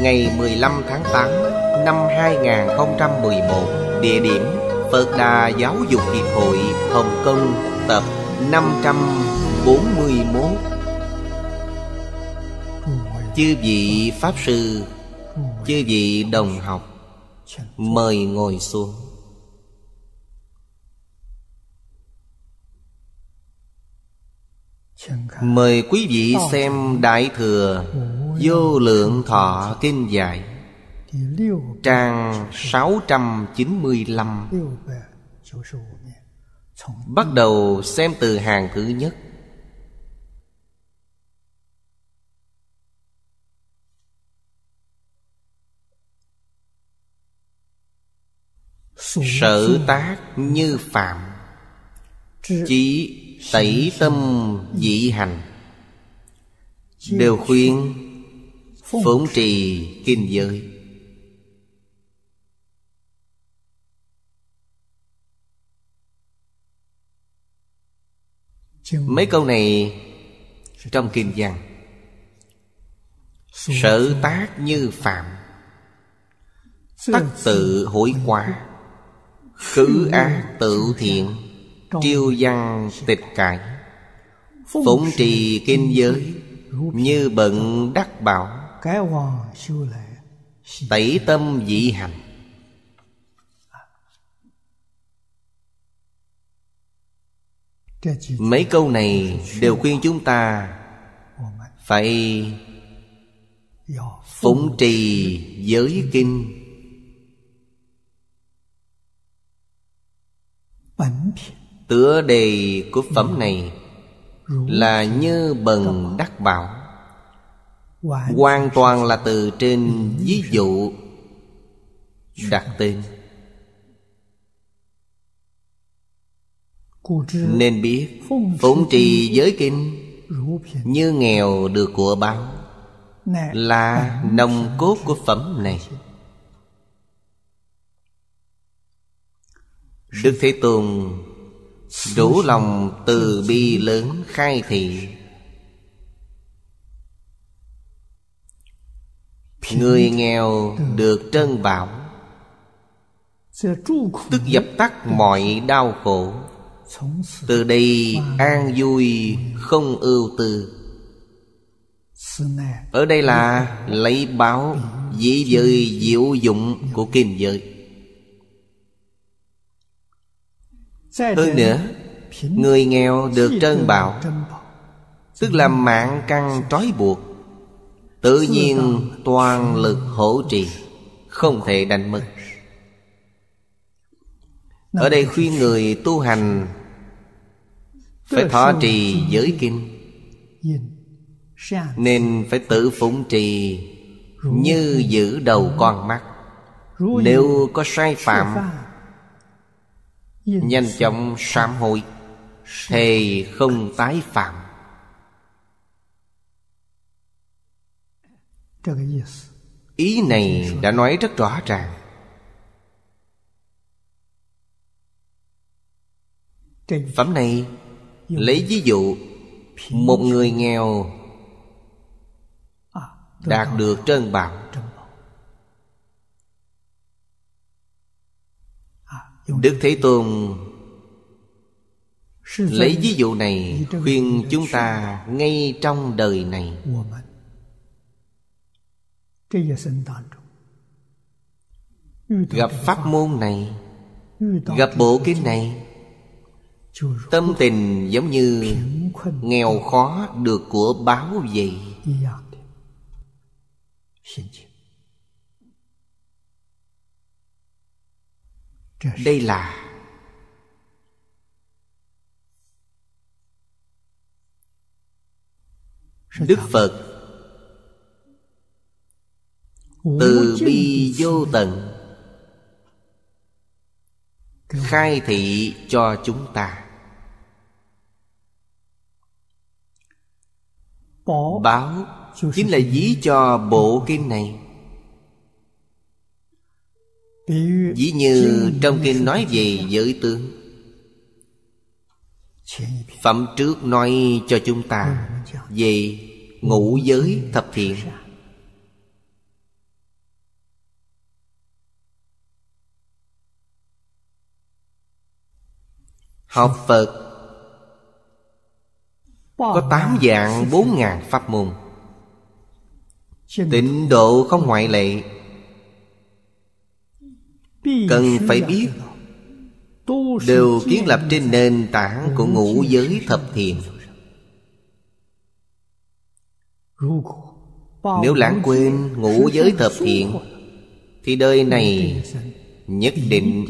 ngày 15 tháng 8 năm 2011, địa điểm Phật Đà Giáo dục Hiệp hội Hồng Kông tập 541. Chư vị Pháp Sư, chư vị đồng học, mời ngồi xuống. Mời quý vị xem Đại Thừa Vô lượng thọ kinh dạy Trang 695 Bắt đầu xem từ hàng thứ nhất Sở tác như phạm Chỉ tẩy tâm dị hành Đều khuyên Phụng trì kinh giới Mấy câu này Trong kinh văn Sở tác như phạm Tắc tự hối quá Khứ ác tự thiện Triêu văn tịch cải Phụng trì kinh giới Như bận đắc bảo Tẩy tâm dị hành Mấy câu này đều khuyên chúng ta Phải dạ, Phụng trì giới kinh Tựa đề của phẩm này Là như bần đắc bảo hoàn toàn là từ trên ví dụ đặt tên nên biết phụng trì giới kinh như nghèo được của báo là nồng cốt của phẩm này đức thế tôn đủ lòng từ bi lớn khai thị Người nghèo được trân bảo Tức dập tắt mọi đau khổ Từ đây an vui không ưu tư Ở đây là lấy báo dĩ giới diệu dụng của kim giới Hơn nữa Người nghèo được trân bảo Tức là mạng căng trói buộc Tự nhiên toàn lực hỗ trì Không thể đánh mất Ở đây khuyên người tu hành Phải thọ trì giới kinh Nên phải tự phụng trì Như giữ đầu con mắt Nếu có sai phạm Nhanh chóng sám hối Thề không tái phạm ý này đã nói rất rõ ràng phẩm này lấy ví dụ một người nghèo à, đạt được trơn bảo à, đức thế tôn lấy ví dụ này khuyên chúng ta ngay trong đời này gặp pháp môn này gặp bộ kinh này tâm tình giống như nghèo khó được của báo vậy dạ đây là đức phật từ bi vô tận Khai thị cho chúng ta Báo Chính là dí cho bộ kinh này Dĩ như trong kinh nói về giới tướng Phẩm trước nói cho chúng ta ừ, dạ. Về ngũ ừ, giới dạ. thập thiện dạ. Học Phật Có tám dạng bốn ngàn pháp môn Tịnh độ không ngoại lệ Cần phải biết Đều kiến lập trên nền tảng của ngũ giới thập thiền Nếu lãng quên ngũ giới thập thiện Thì đời này nhất định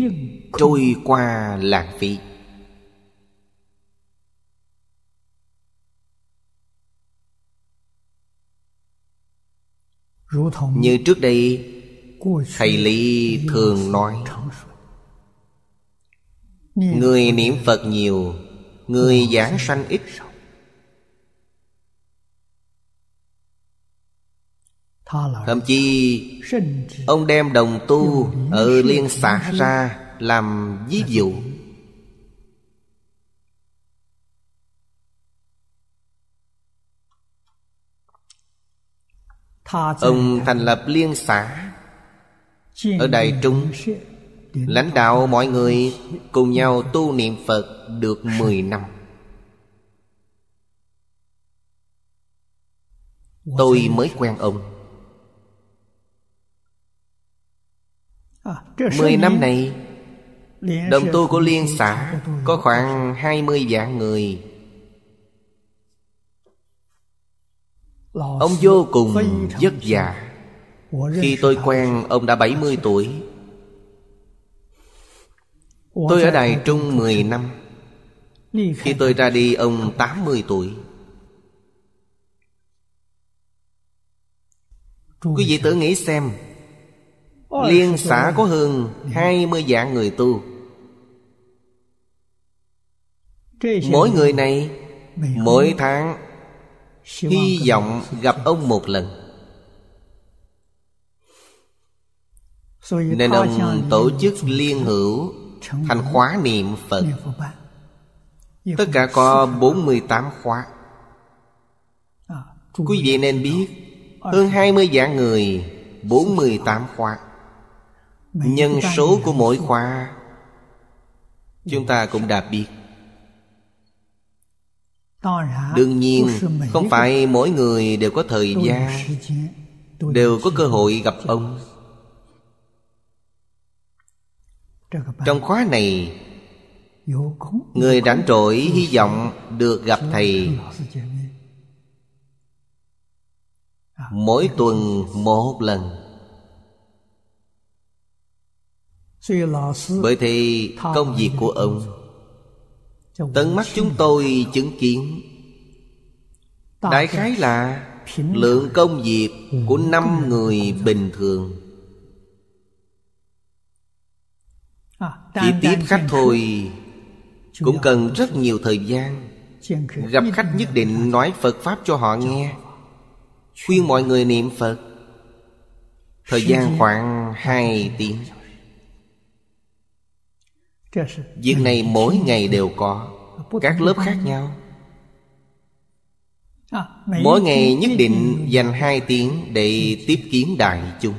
trôi qua lãng phí như trước đây thầy lý thường nói người niệm phật nhiều người giảng sanh ít thậm chí ông đem đồng tu ở liên xã ra làm ví dụ Ông thành lập liên xã Ở Đại Trung Lãnh đạo mọi người cùng nhau tu niệm Phật được 10 năm Tôi mới quen ông à, Mười năm này Đồng tu của liên xã Có khoảng hai mươi vạn người Ông vô cùng vất vả Khi tôi quen ông đã 70 tuổi Tôi ở Đài Trung 10 năm Khi tôi ra đi ông 80 tuổi Quý vị tự nghĩ xem Liên xã có hơn 20 dạng người tu Mỗi người này Mỗi tháng Hy vọng gặp ông một lần Nên ông tổ chức liên hữu Thành khóa niệm Phật Tất cả có 48 khóa à, Quý vị nên biết Hơn 20 dạng người 48 khóa Nhân số của mỗi khóa Chúng ta cũng đã biết đương nhiên không phải mỗi người đều có thời gian đều có cơ hội gặp ông trong khóa này người rảnh rỗi hy vọng được gặp thầy mỗi tuần một lần bởi thì công việc của ông Tận mắt chúng tôi chứng kiến Đại khái là Lượng công việc của năm người bình thường à, Chỉ tiếp khách thôi Cũng cần rất nhiều thời gian Gặp khách nhất định nói Phật Pháp cho họ nghe Khuyên mọi người niệm Phật Thời gian khoảng 2 tiếng Việc này mỗi ngày đều có Các lớp khác nhau Mỗi ngày nhất định dành hai tiếng để tiếp kiến đại chúng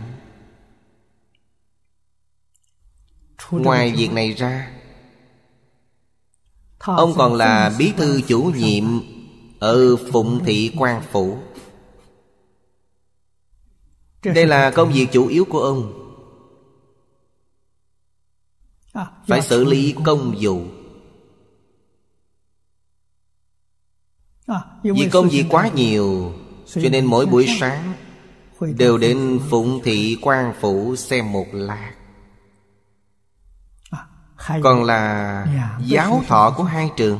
Ngoài việc này ra Ông còn là bí thư chủ nhiệm Ở Phụng Thị quan Phủ Đây là công việc chủ yếu của ông À, phải dạ. xử lý công vụ à, dạ, vì công việc quá nhiều cho nên mỗi buổi sáng đều đến phụng thị quan phủ xem một lát à, còn là dạ, giáo thọ của hai trường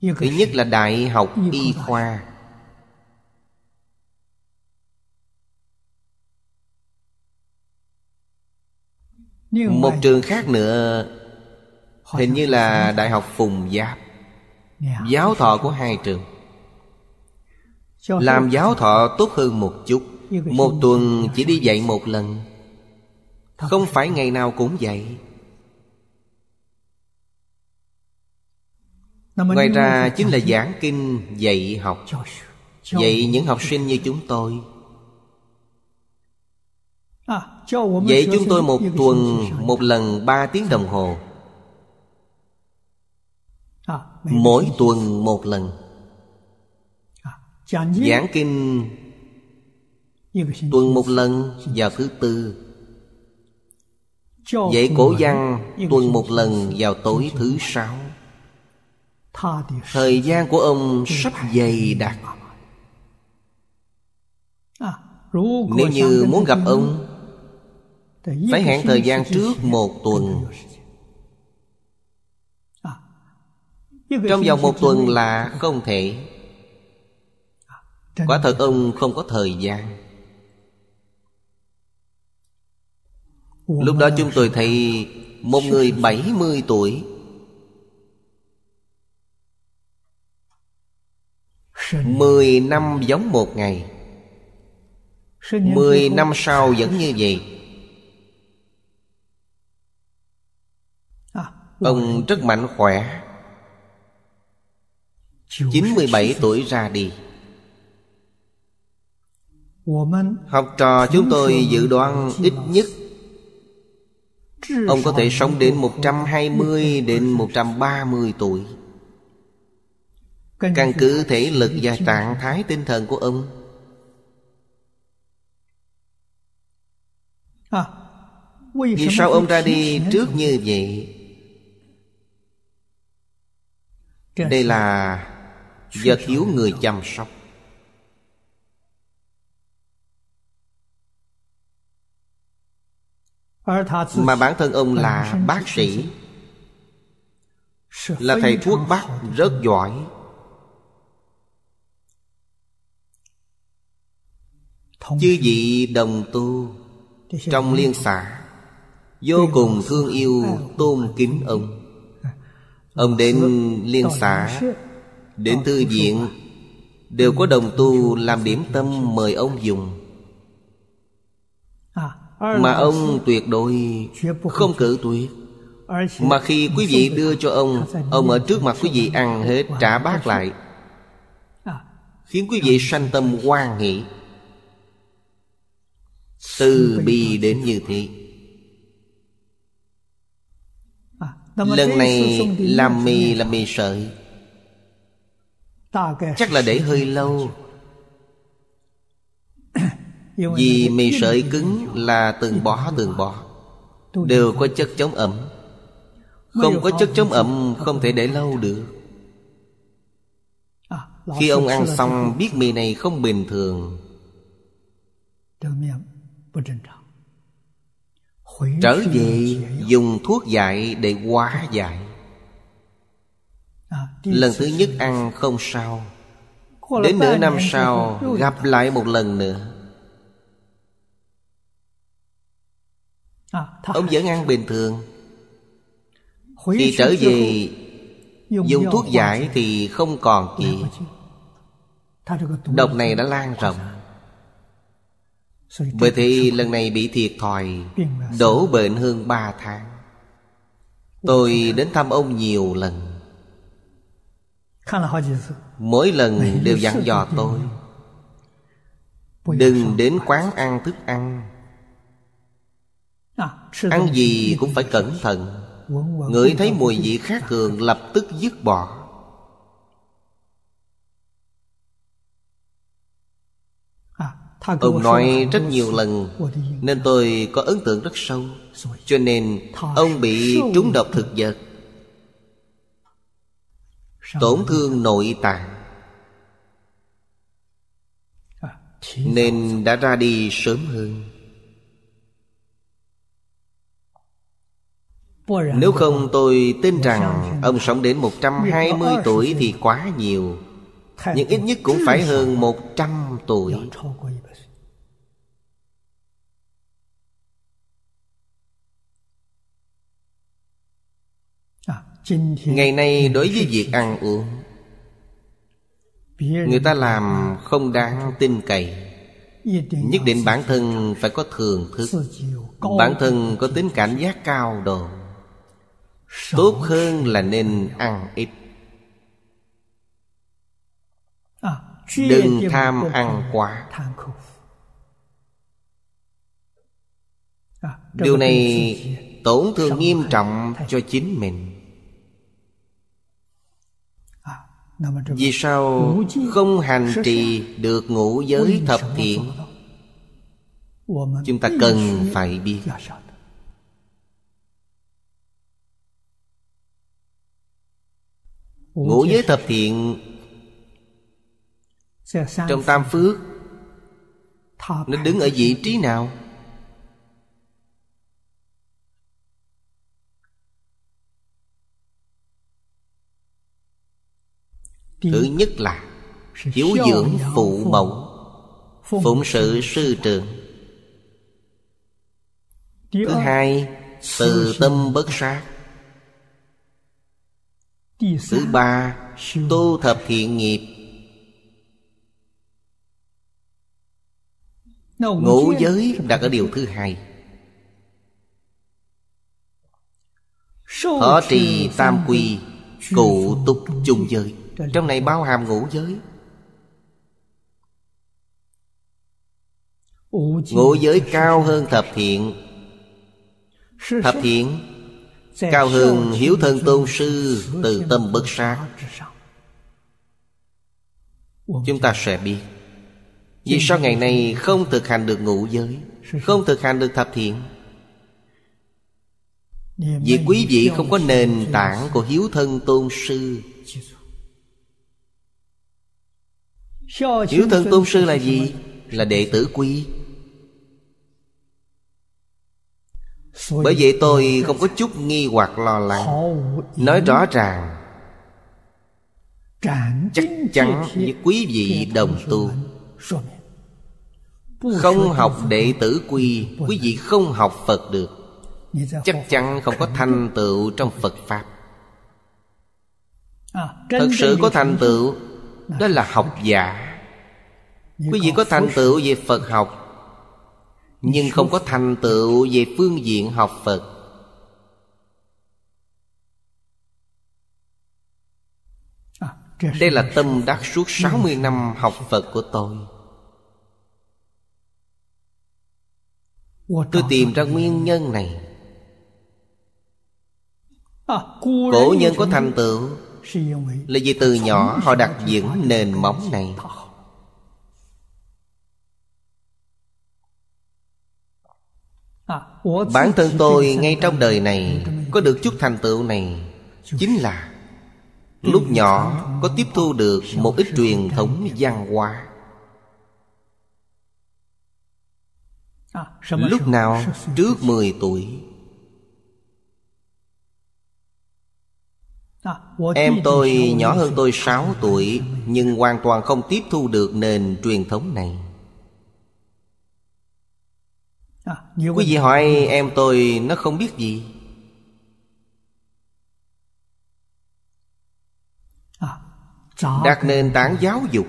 thứ nhất là đại học y khoa một trường khác nữa hình như là đại học phùng giáp dạ. giáo thọ của hai trường làm giáo thọ tốt hơn một chút một tuần chỉ đi dạy một lần không phải ngày nào cũng dạy ngoài ra chính là giảng kinh dạy học dạy những học sinh như chúng tôi À, vậy chúng tôi một tuần một lần ba tiếng đồng hồ à, Mỗi à, tuần một lần Giảng kinh Tuần một lần vào thứ tư vậy cổ văn tuần một lần vào tối thứ sáu Thời gian của ông sắp dày đặc Nếu như muốn gặp ông phải hẹn thời gian trước một tuần à. trong vòng một tuần là không thể à, quả thật ông không có thời gian lúc đó chúng tôi thấy một người bảy mươi tuổi Mười năm giống một ngày Mười năm sau vẫn như vậy Ông rất mạnh khỏe 97 tuổi ra đi Học trò chúng tôi dự đoán ít nhất Ông có thể sống đến 120 đến 130 tuổi Căn cứ thể lực và trạng thái tinh thần của ông à, Vì sao ông ra đi trước như vậy Đây là do thiếu người chăm sóc Mà bản thân ông là bác sĩ Là thầy thuốc bắc rất giỏi Chư vị đồng tu Trong liên xã Vô cùng thương yêu tôn kính ông Ông đến liên xã Đến thư viện Đều có đồng tu làm điểm tâm mời ông dùng à, Mà ông tuyệt đối không cử tuyệt Mà khi quý vị đưa cho ông Ông ở trước mặt quý vị ăn hết trả bát lại à. Khiến quý vị à. sanh tâm hoan nghị Từ bi đến như thế Lần này làm mì là mì sợi Chắc là để hơi lâu Vì mì sợi cứng là từng bó từng bó Đều có chất chống ẩm Không có chất chống ẩm không thể để lâu được à, Khi ông ăn xong biết mì này không bình thường trở về dùng thuốc dạy để hóa dạy à, lần thứ nhất ăn không sao đến nửa năm sau gặp lại một lần nữa à, ông vẫn ăn bình thường khi trở về dùng thuốc giải thì không còn gì độc này đã lan rộng bởi thế lần này bị thiệt thòi Đổ bệnh hơn ba tháng Tôi đến thăm ông nhiều lần Mỗi lần đều dặn dò tôi Đừng đến quán ăn thức ăn à, Ăn gì cũng phải cẩn thận Ngửi thấy mùi vị khác thường lập tức dứt bỏ Ông nói rất nhiều lần Nên tôi có ấn tượng rất sâu Cho nên ông bị trúng độc thực vật Tổn thương nội tạng à, Nên đã ra đi sớm hơn Nếu không tôi tin rằng Ông sống đến 120 tuổi thì quá nhiều Nhưng ít nhất cũng phải hơn 100 tuổi ngày nay đối với việc ăn uống người ta làm không đáng tin cậy nhất định bản thân phải có thường thức bản thân có tính cảnh giác cao độ tốt hơn là nên ăn ít à, đừng tham ăn quá à, điều này tổn thương nghiêm trọng cho chính mình Vì sao không hành trì được ngũ giới thập thiện Chúng ta cần phải biết Ngũ giới thập thiện Trong tam phước Nó đứng ở vị trí nào Thứ nhất là Hiếu dưỡng phụ mẫu Phụng sự sư trường Thứ hai Từ tâm bất sát Thứ ba Tu thập thiện nghiệp Ngũ giới đặt ở điều thứ hai Thọ trì tam quy Cụ túc chung giới trong này bao hàm ngũ giới Ngũ giới cao hơn thập thiện Thập thiện Cao hơn hiếu thân tôn sư Từ tâm bất sát Chúng ta sẽ biết Vì sao ngày nay không thực hành được ngũ giới Không thực hành được thập thiện Vì quý vị không có nền tảng của hiếu thân tôn sư Hiếu thân tôn sư là gì? Là đệ tử quy Bởi vậy tôi không có chút nghi hoặc lo lắng Nói rõ ràng Chắc chắn với quý vị đồng tu Không học đệ tử quy Quý vị không học Phật được Chắc chắn không có thành tựu trong Phật Pháp Thật sự có thành tựu đó là học giả quý vị có thành tựu về phật học nhưng không có thành tựu về phương diện học phật đây là tâm đắc suốt 60 năm học Phật của tôi Tôi tìm ra nguyên nhân này Cổ nhân có thành tựu là vì từ nhỏ họ đặt những nền móng này Bản thân tôi ngay trong đời này Có được chút thành tựu này Chính là Lúc nhỏ có tiếp thu được Một ít truyền thống văn hóa Lúc nào trước 10 tuổi Em tôi nhỏ hơn tôi 6 tuổi Nhưng hoàn toàn không tiếp thu được nền truyền thống này Quý vị hỏi em tôi nó không biết gì Đặt nền tảng giáo dục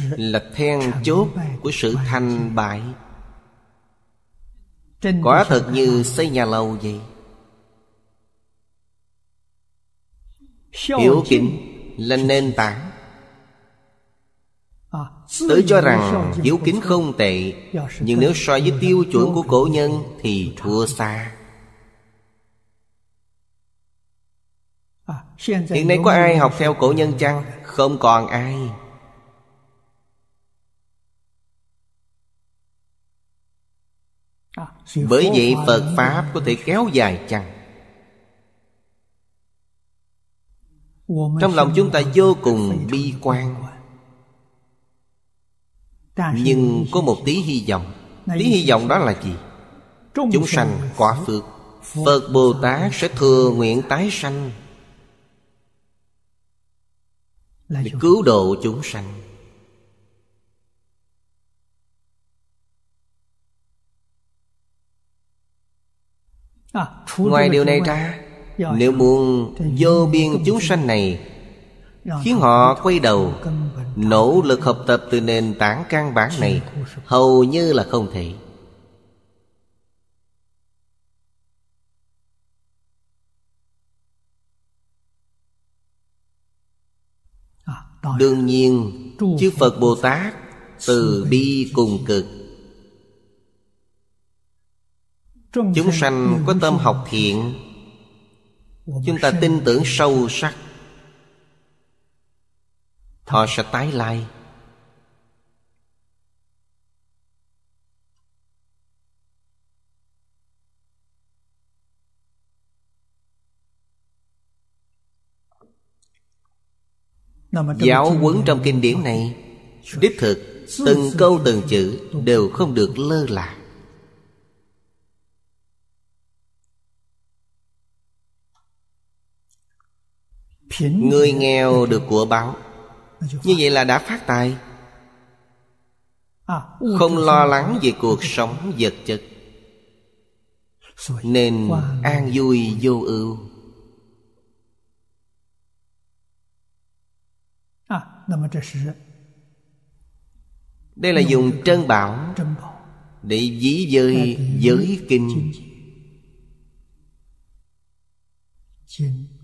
Là then chốt của sự thành bại Quả thật như xây nhà lầu vậy Hiếu kính là nền tảng à, Tự cho rằng hiếu kính không tệ dạ, Nhưng nếu so với tiêu chuẩn dạ, của cổ nhân Thì thua xa à, Hiện nay có ai học theo cổ nhân chăng? Không còn ai à, Bởi vậy Phật Pháp có thể kéo dài chăng? trong lòng chúng ta vô cùng bi quan nhưng có một tí hy vọng Tí hy vọng đó là gì? Chúng sanh quả phước Phật Bồ Tát sẽ thừa nguyện tái sanh Để cứu độ chúng sanh Ngoài điều này ra nếu muốn vô biên chúng sanh này Khiến họ quay đầu Nỗ lực học tập từ nền tảng căn bản này Hầu như là không thể à, Đương nhiên Chư Phật Bồ Tát Từ bi cùng cực Chúng sanh có tâm học thiện chúng ta tin tưởng sâu sắc họ sẽ tái lai giáo huấn trong kinh điển này đích thực từng câu từng chữ đều không được lơ là Người nghèo được của báo Như vậy là đã phát tài à, Không lo lắng về cuộc sống vật chất Nên an vui vô ưu à, Đây là dùng trân bảo Để dí giới giới kinh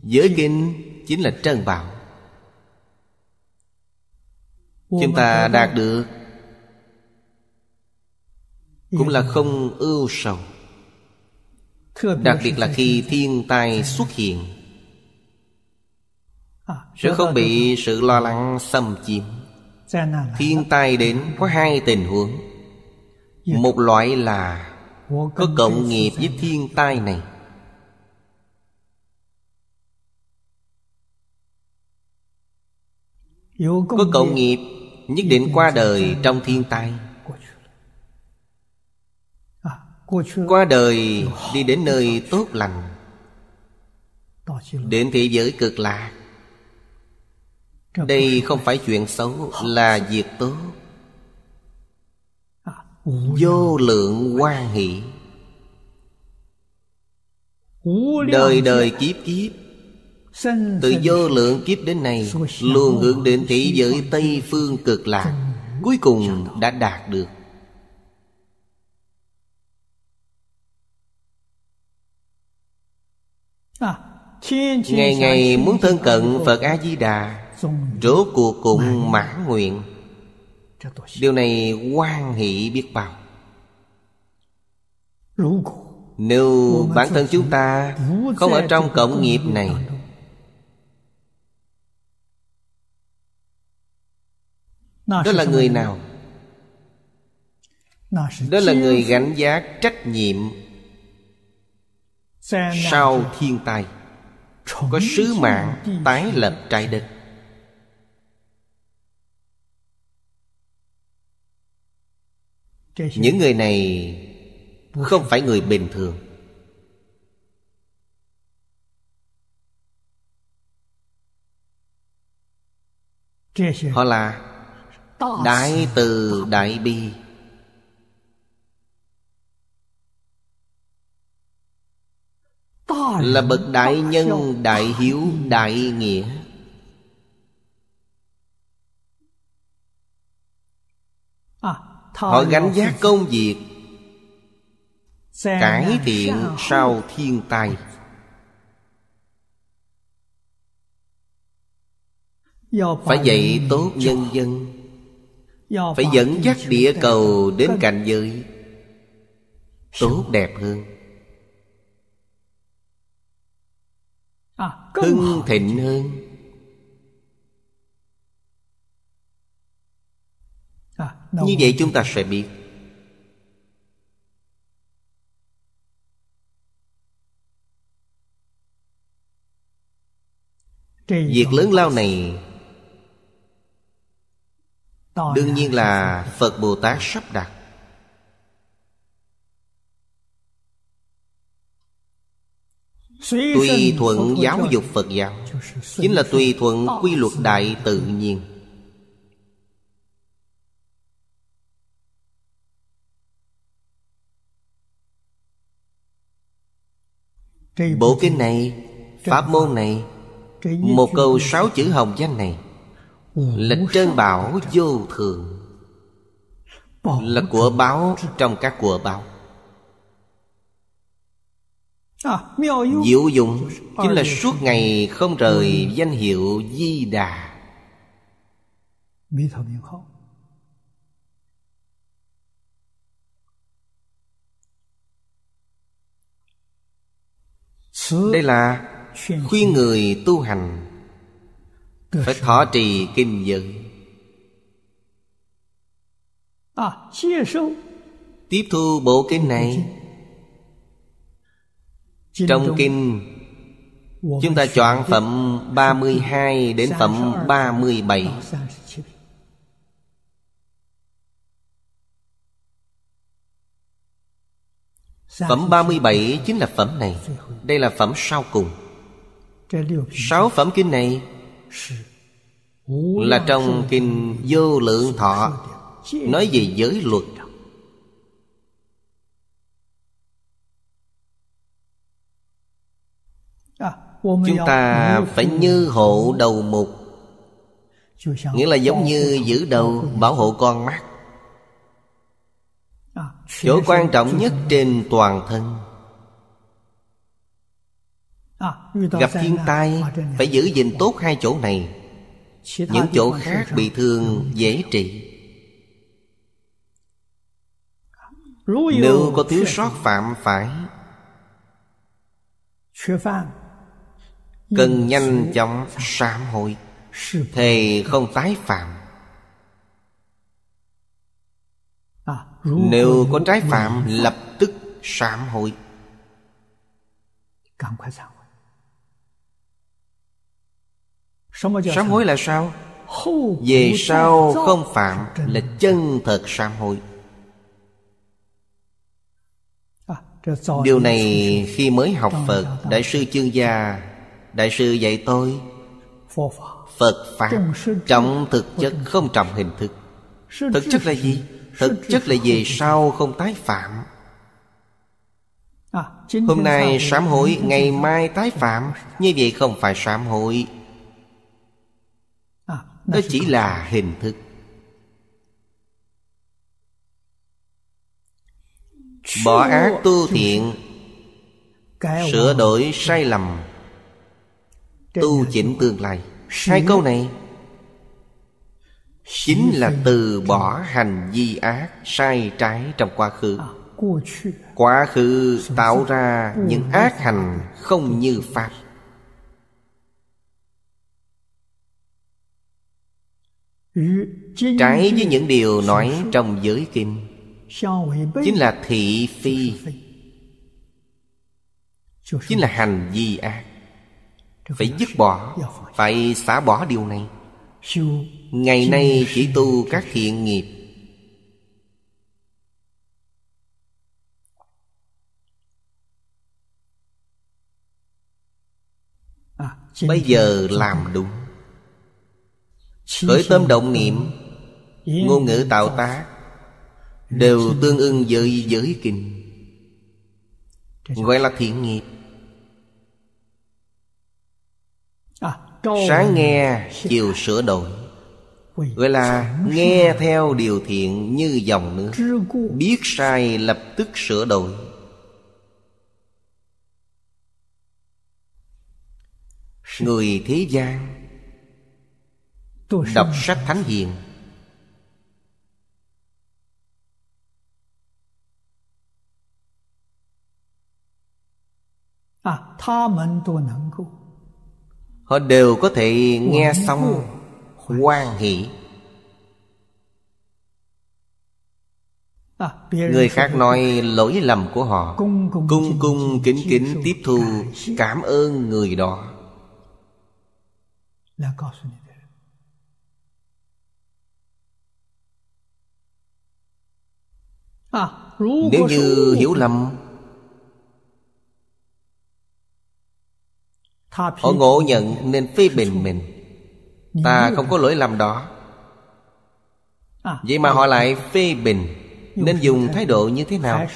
Giới kinh chính là trân bảo chúng ta đạt được dạ. cũng là không ưu sầu đặc biệt là khi thiên tai xuất hiện à, sẽ không bị sự lo lắng xâm chiếm dạ, thiên tai đến có hai tình huống dạ. một loại là có cộng nghiệp với thiên tai này Có cộng nghiệp Nhất định qua đời trong thiên tai à, Qua đời đi đến nơi tốt lành Đến thế giới cực lạc Đây không phải chuyện xấu Là việc tốt à, Vô lượng quan hỷ Đời đời kiếp kiếp từ vô lượng kiếp đến nay Luôn hướng đến thế giới Tây Phương cực lạc Cuối cùng đã đạt được à, Ngày ngày muốn thân cận Phật A-di-đà Rốt cuộc cũng mãn nguyện Điều này quan hỷ biết bao Nếu bản thân chúng ta Không ở trong cộng nghiệp này đó là người nào đó là người gánh giác trách nhiệm sau thiên tai có sứ mạng tái lập trái đất những người này không phải người bình thường họ là Đại từ đại bi Là bậc đại nhân, đại hiếu, đại nghĩa à, Họ gánh giác công việc Cải thiện sau thiên tai Phải dạy tốt nhân dân phải dẫn dắt địa cầu đến cảnh giới tốt đẹp hơn à, hưng thịnh hơn à, như vậy chúng ta sẽ biết việc lớn lao này đương nhiên là phật bồ tát sắp đặt tùy thuận giáo dục phật giáo chính là tùy thuận quy luật đại tự nhiên bộ kinh này pháp môn này một câu sáu chữ hồng danh này là trơn bảo vô thường là của báo trong các của báo à, diệu dụng chính là suốt ngày không rời danh hiệu di đà đây là khuyên người tu hành phải thọ trì kinh dự tiếp thu bộ kinh này trong kinh Chúng ta chọn phẩm 32 đến phẩm 37 Phẩm 37 chính là phẩm này Đây là phẩm sau cùng Sáu phẩm kinh này là trong kinh vô lượng thọ Nói về giới luật Chúng ta phải như hộ đầu mục Nghĩa là giống như giữ đầu bảo hộ con mắt Chỗ quan trọng nhất trên toàn thân À, Gặp thiên tai Phải giữ gìn tốt hai chỗ này Những chỗ khác bị thương dễ trị Nếu có thiếu sót phạm phải Cần nhanh chóng sám hối Thề không tái phạm à, Nếu có trái phạm lập tức sám hối Sám hối là sao? Về sau không phạm là chân thật sám hối à, Điều này khi mới học Phật Đại sư chương gia Đại sư dạy tôi Phật Pháp Trọng thực chất không trọng hình thức Thực chất là gì? Thực chất là về sau không tái phạm à, Hôm nay sám hối Ngày mai tái phạm Như vậy không phải sám hối đó chỉ là hình thức bỏ ác tu thiện sửa đổi sai lầm tu chỉnh tương lai hai câu này chính là từ bỏ hành vi ác sai trái trong quá khứ à, quá khứ tạo ra những ác hành không như pháp Trái với những điều nói trong giới kinh Chính là thị phi Chính là hành vi ác Phải dứt bỏ Phải xả bỏ điều này Ngày nay chỉ tu các thiện nghiệp à, Bây giờ làm đúng khởi tâm động niệm ngôn ngữ tạo tác đều tương ưng với giới kinh dạ gọi là thiện nghiệp à, sáng nghe chiều sửa đổi gọi là nghe theo điều thiện như dòng nước biết sai lập tức sửa đổi người thế gian Đọc sách Thánh Hiền à, Họ đều có thể nghe xong Hoan hỷ à, Người khác nói lỗi lầm của họ Cung cung kính kính tiếp thu Cảm ơn người đó nếu như hiểu lầm họ ngộ nhận nên phê bình mình ta không có lỗi lầm đó à, vậy mà họ à. lại phê bình nên dùng thái độ như thế nào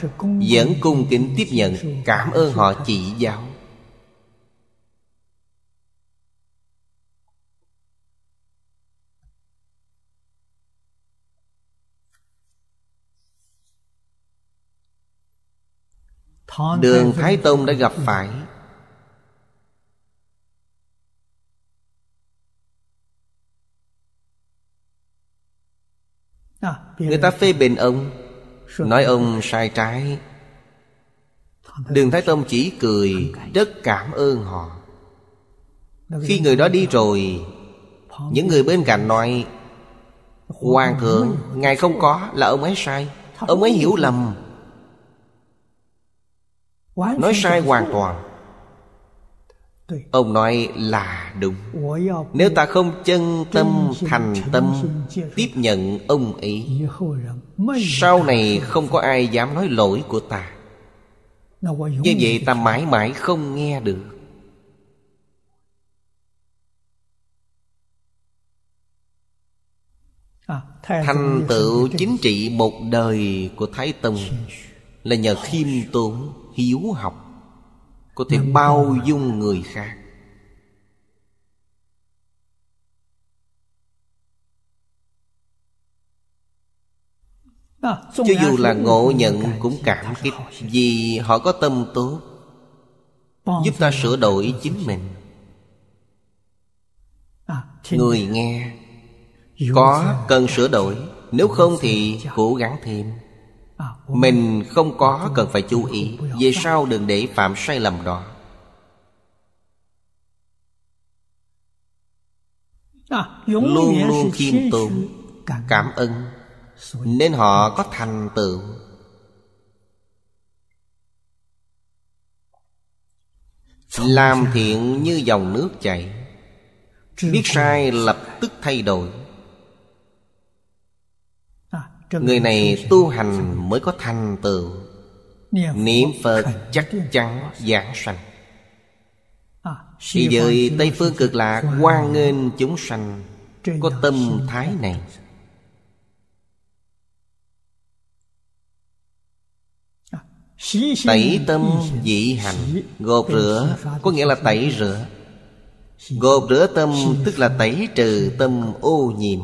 vẫn cung kính tiếp nhận cảm ơn họ chỉ giáo Đường Thái Tông đã gặp phải à, Người ta phê bình ông Nói ông sai trái Đường Thái Tông chỉ cười Rất cảm ơn họ Khi người đó đi rồi Những người bên cạnh nói Hoàng thượng Ngài không có là ông ấy sai Ông ấy hiểu lầm nói sai hoàn toàn ông nói là đúng nếu ta không chân tâm thành tâm tiếp nhận ông ấy sau này không có ai dám nói lỗi của ta như vậy ta mãi mãi không nghe được à, thành tựu chính trị một đời của thái tông là nhờ khiêm tốn hiếu học có thể bao dung người khác Cho dù là ngộ nhận cũng cảm kích Vì họ có tâm tốt Giúp ta sửa đổi chính mình Người nghe Có cần sửa đổi Nếu không thì cố gắng thêm mình không có cần phải chú ý về sau đừng để phạm sai lầm đó luôn luôn khiêm tốn cảm ơn nên họ có thành tựu làm thiện như dòng nước chảy biết sai lập tức thay đổi Người này tu hành mới có thành tựu Niệm Phật chắc chắn giảng sanh Thì à, giới Tây Phương cực lạc quan nghênh chúng sanh Có tâm thái này à, Tẩy tâm dị hành Gột rửa có nghĩa là tẩy rửa Gột rửa tâm tức là tẩy trừ tâm ô nhiễm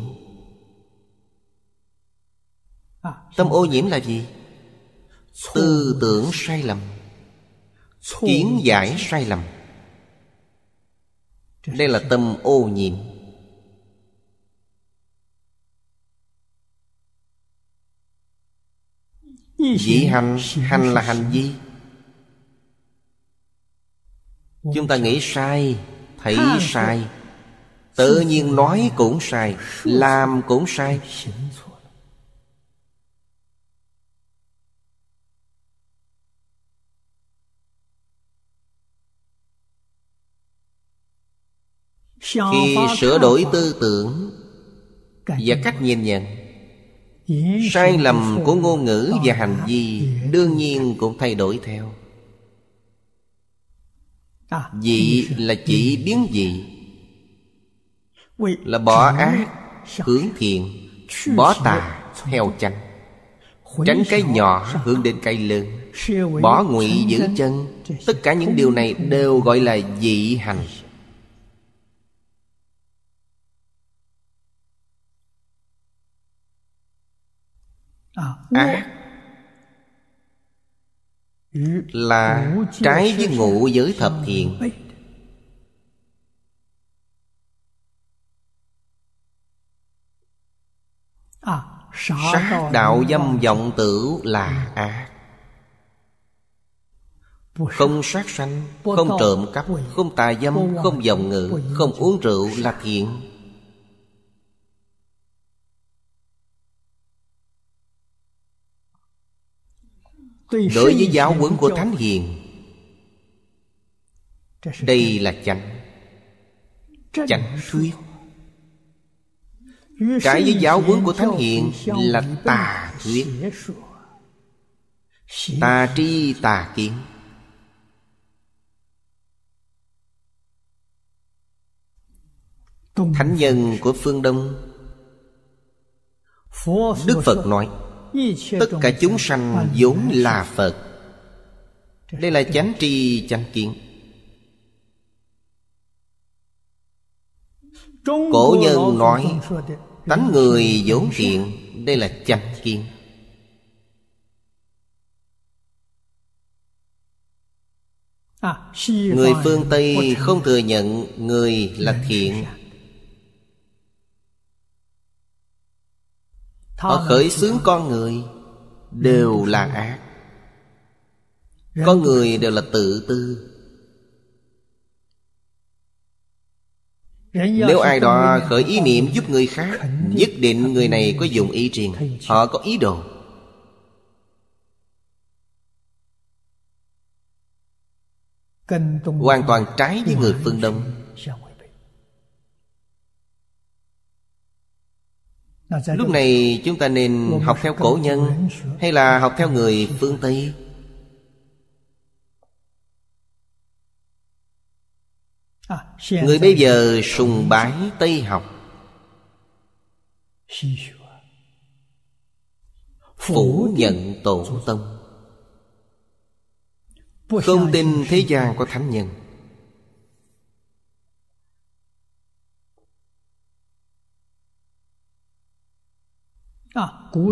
Tâm ô nhiễm là gì? Tư tưởng sai lầm Kiến giải sai lầm Đây là tâm ô nhiễm dĩ hành Hành là hành gì Chúng ta nghĩ sai Thấy sai Tự nhiên nói cũng sai Làm cũng sai khi sửa đổi tư tưởng và cách nhìn nhận sai lầm của ngôn ngữ và hành vi đương nhiên cũng thay đổi theo dị à, là chỉ biến dị là bỏ ác hướng thiện bỏ tà theo chánh tránh cái nhỏ hướng đến cái lớn bỏ ngụy giữ chân tất cả những điều này đều gọi là dị hành ác là trái với ngũ giới thập thiện à, sát đạo dâm vọng tử là ác không sát sanh không trộm cắp không tà dâm không vọng ngữ không uống rượu là thiện Đối với giáo huấn của Thánh Hiền Đây là chánh Chánh thuyết Trái với giáo huấn của Thánh Hiền là tà thuyết Tà tri tà kiến Thánh nhân của phương Đông Đức Phật nói tất cả chúng sanh vốn là phật đây là chánh tri chánh kiến cổ nhân nói tánh người vốn thiện đây là chánh kiến người phương tây không thừa nhận người là thiện Họ khởi xướng con người Đều là ác Con người đều là tự tư Nếu ai đó khởi ý niệm giúp người khác Nhất định người này có dùng ý riêng Họ có ý đồ Hoàn toàn trái với người phương Đông Lúc này chúng ta nên học theo cổ nhân Hay là học theo người phương Tây à, Người bây giờ sùng bái Tây học Phủ nhận tổ tông Không tin thế gian có thánh nhân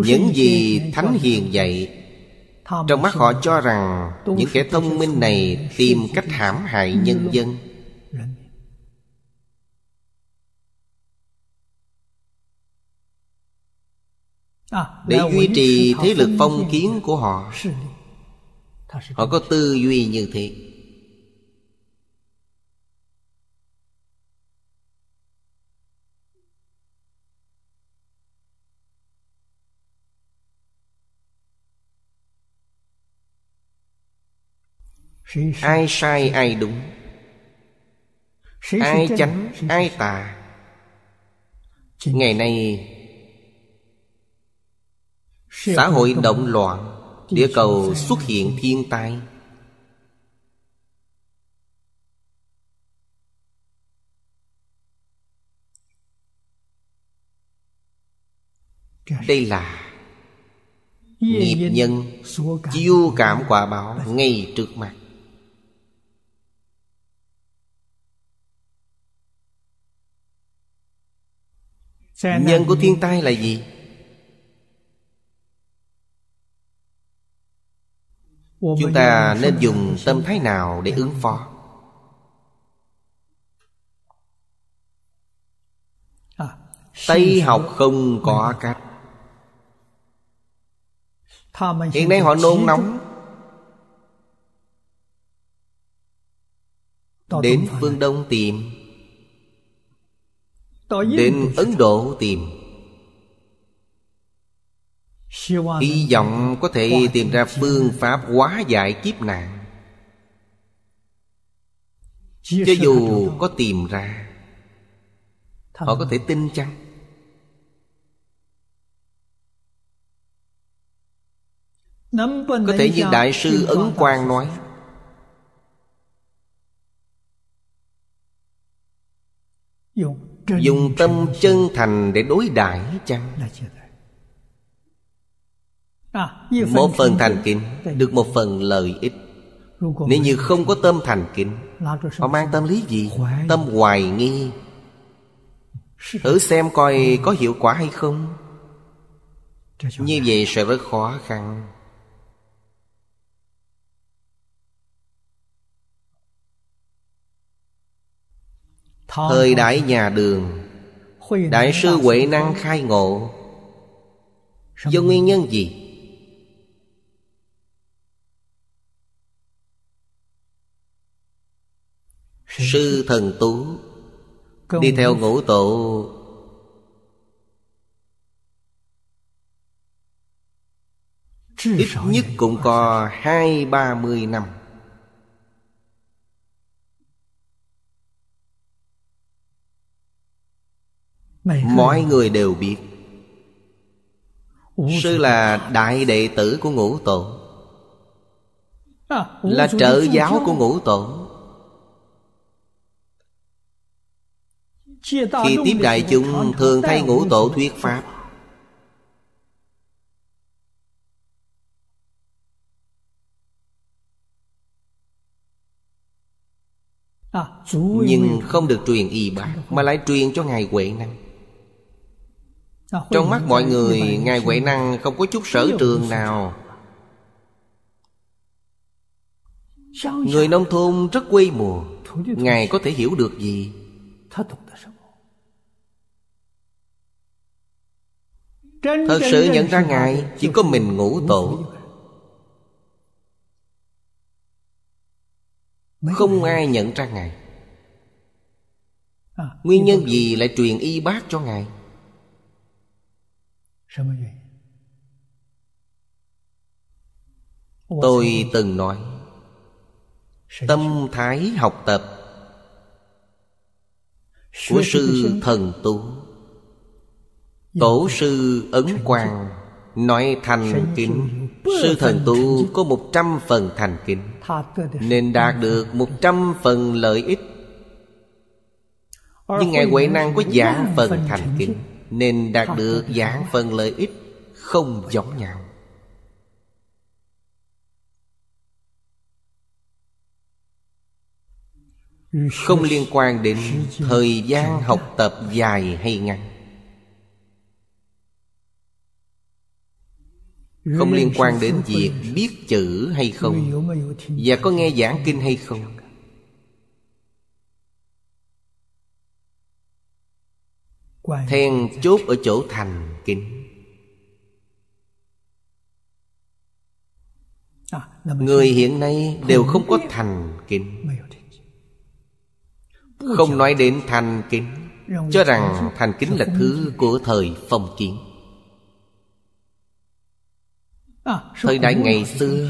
những gì thánh hiền dạy trong mắt họ cho rằng những kẻ thông minh này tìm cách hãm hại nhân dân để duy trì thế lực phong kiến của họ họ có tư duy như thế ai sai ai đúng ai chánh ai tà ngày nay xã hội động loạn địa cầu xuất hiện thiên tai đây là nghiệp nhân chiêu cảm quả báo ngay trước mặt nhân của thiên tai là gì chúng ta nên dùng tâm thái nào để ứng phó à, tây học không có cách hiện nay họ nôn nóng đến phương đông tìm Đến Ấn Độ tìm Hy vọng có thể tìm ra phương pháp hóa giải kiếp nạn Cho dù có tìm ra Họ có thể tin chăng Có thể như Đại sư Ấn Quang nói Dùng dùng tâm chân thành để đối đãi chăng à, một phần thành kính được một phần lợi ích nếu như không có tâm thành kính Họ mang tâm lý gì? Tâm hoài nghi Thử xem coi có hiệu quả hay không Như vậy sẽ rất khó khăn Thời đại nhà đường Đại sư Huệ Năng khai ngộ Do nguyên nhân gì? Sư Thần Tú Đi theo ngũ tổ Ít nhất cũng có hai ba mươi năm mọi người đều biết sư là đại đệ tử của ngũ tổ à, là trợ giáo của ngũ tổ khi tiếp đại chúng thường thay ngũ tổ thuyết pháp à, nhưng không được truyền y bác mà lại truyền cho ngài huệ năng trong mắt mọi người Ngài Huệ Năng không có chút sở trường nào Người nông thôn rất quê mùa Ngài có thể hiểu được gì Thật sự nhận ra Ngài Chỉ có mình ngủ tổ Không ai nhận ra Ngài à, Nguyên nhân gì lại truyền y bác cho Ngài tôi từng nói tâm thái học tập của sư thần tú dạ, tổ dạ. sư ấn quang nói thành kính sư thần tu có một trăm phần thành kính nên đạt được một trăm phần lợi ích nhưng ngài huệ năng có giả phần thành kính nên đạt được dạng phần lợi ích không giống nhau không liên quan đến thời gian học tập dài hay ngắn không liên quan đến việc biết chữ hay không và có nghe giảng kinh hay không Then chốt ở chỗ thành kính à, Người hiện nay đều không có thành kính Không nói đến thành kính Cho rằng thành kính là thứ của thời phong kiến à, Thời đại ngày xưa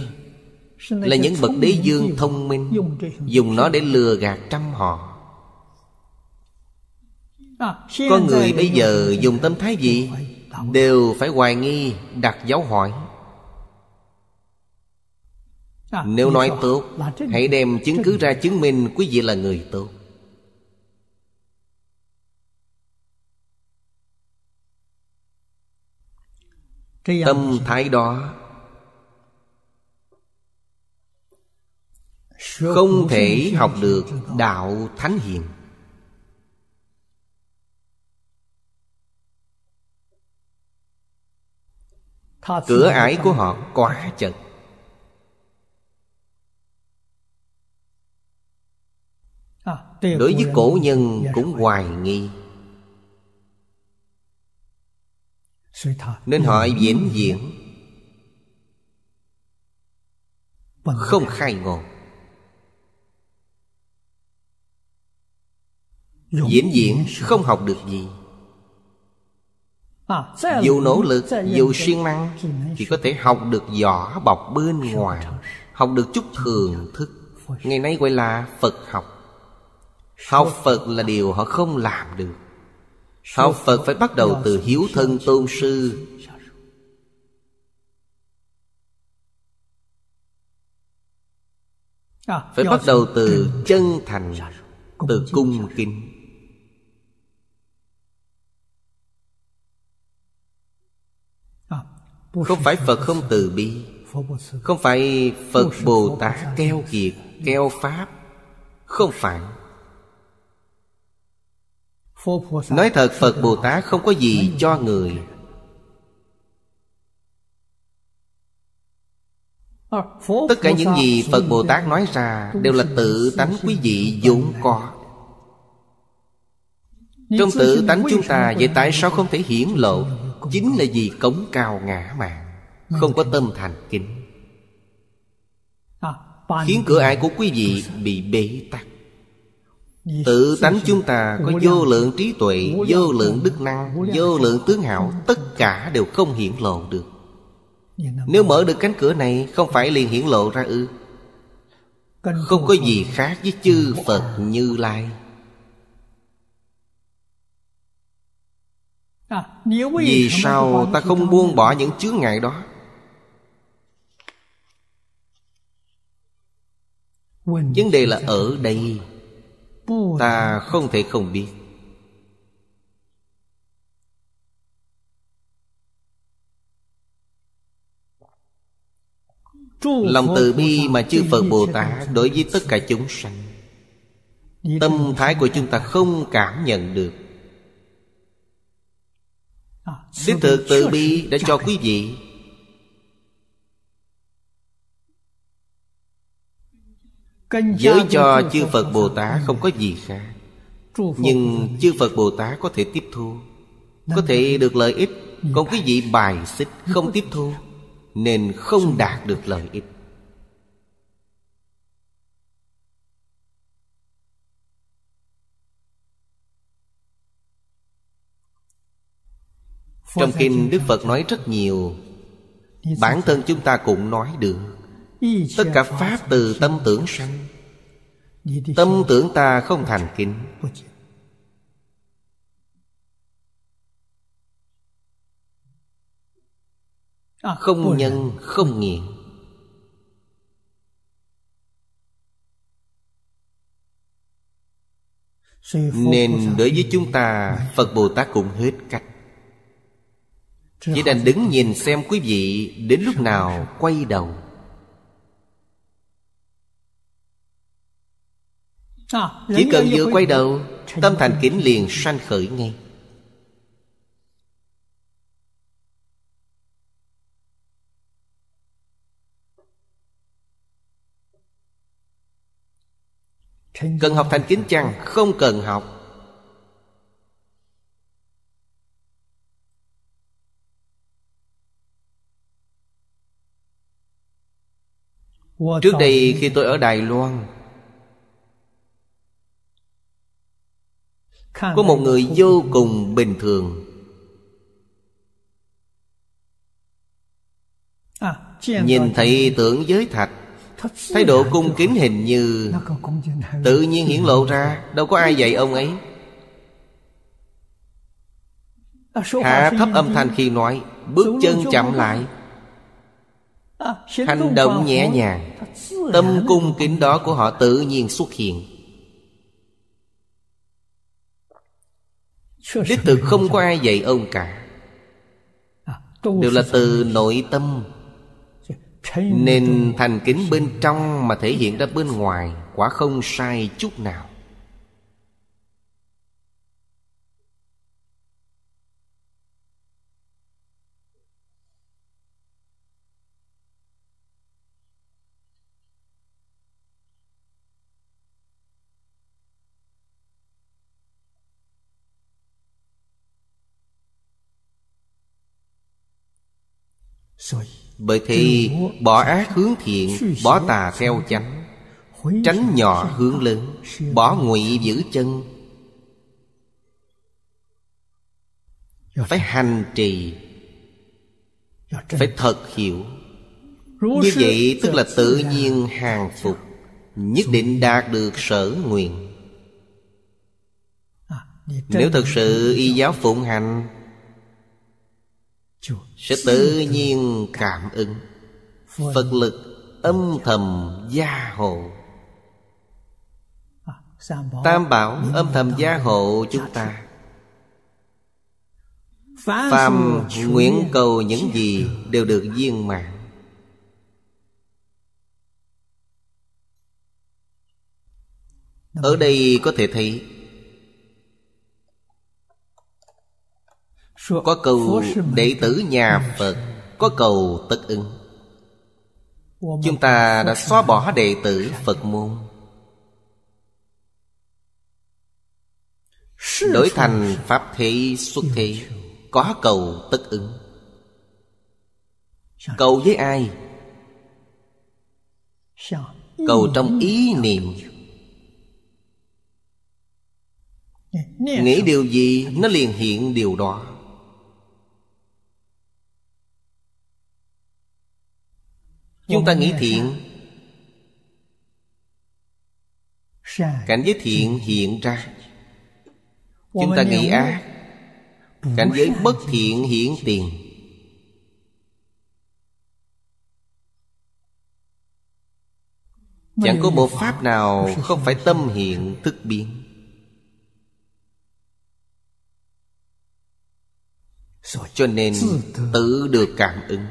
Là những bậc đế dương thông minh Dùng nó để lừa gạt trăm họ Ờ, Con người bây giờ dùng tâm thái gì Đều phải hoài nghi đặt dấu hỏi ờ, Nếu nói tốt Hãy đem chứng cứ ra chứng minh quý vị là người tốt Tâm thái đó Không thể học được Đạo Thánh Hiền cửa ải của họ quá chật à, đối với cổ nhân dạ cũng hoài nghi nên họ diễn diễn không khai ngộ diễn diễn không học được gì Ờ, dù nỗ lực, dù siêng năng Chỉ có thể học được vỏ bọc bên ngoài Học được chút thường thức Ngày nay gọi là Phật học Học Phật là điều họ không làm được Học Phật phải bắt đầu từ hiếu thân tôn sư Phải bắt đầu từ chân thành Từ cung kính Không phải Phật không từ bi Không phải Phật Bồ Tát keo kiệt Keo Pháp Không phải Nói thật Phật Bồ Tát không có gì cho người Tất cả những gì Phật Bồ Tát nói ra Đều là tự tánh quý vị vốn có Trong tự tánh chúng ta Vậy tại sao không thể hiển lộ chính là vì cống cao ngã mạng không có tâm thành kính khiến cửa ải của quý vị bị bế tắc tự tánh chúng ta có vô lượng trí tuệ vô lượng đức năng vô lượng tướng hảo tất cả đều không hiển lộ được nếu mở được cánh cửa này không phải liền hiển lộ ra ư không có gì khác với chư phật như lai À, vì sao ta không buông bỏ những chướng ngại đó vấn đề là ở đây ta không thể không biết lòng từ bi mà chư phật bồ tát đối với tất cả chúng sanh tâm thái của chúng ta không cảm nhận được Đích thực từ bi đã cho quý vị Giới cho chư Phật Bồ Tát không có gì khác Nhưng chư Phật Bồ Tát có thể tiếp thu Có thể được lợi ích Còn quý vị bài xích không tiếp thu Nên không đạt được lợi ích Trong kinh Đức Phật nói rất nhiều Bản thân chúng ta cũng nói được Tất cả Pháp từ tâm tưởng sanh Tâm tưởng ta không thành kính Không nhân không nghiện Nên đối với chúng ta Phật Bồ Tát cũng hết cách chỉ đành đứng nhìn xem quý vị Đến lúc nào quay đầu à, Chỉ cần vừa quay đầu Tâm thành kính liền sanh khởi ngay Cần học thành kính chăng? Không cần học Trước đây khi tôi ở Đài Loan Có một người vô cùng bình thường à, Nhìn thấy tưởng giới thạch Thái độ cung kính hình như Tự nhiên hiển lộ ra Đâu có ai dạy ông ấy Hạ thấp âm thanh khi nói Bước chân chậm lại À, hành động nhẹ nhàng tâm cung kính đó của họ tự nhiên xuất hiện đích thực không có ai dạy ông cả à, đều là từ nội tâm nên thành kính bên trong mà thể hiện ra bên ngoài quả không sai chút nào bởi thế bỏ ác hướng thiện Bỏ tà theo chánh Tránh nhỏ hướng lớn Bỏ ngụy giữ chân Phải hành trì Phải thật hiểu Như vậy tức là tự nhiên hàng phục Nhất định đạt được sở nguyện à, Nếu thực sự y giáo phụng hành sẽ tự nhiên cảm ứng phật lực âm thầm gia hộ à, tam bảo âm thầm gia hộ chúng ta phàm nguyện cầu những gì đều được viên mãn ở đây có thể thấy Có cầu đệ tử nhà Phật Có cầu tất ứng Chúng ta đã xóa bỏ đệ tử Phật môn Đổi thành Pháp thế xuất thế Có cầu tất ứng dạ. Cầu với ai? Dạ, cầu trong ý niệm dạ, Nghĩ điều gì nó liền hiện điều đó Chúng ta nghĩ thiện Cảnh giới thiện hiện ra Chúng ta nghĩ ác Cảnh giới bất thiện hiện tiền Chẳng có một pháp nào không phải tâm hiện thức biến Cho nên tự được cảm ứng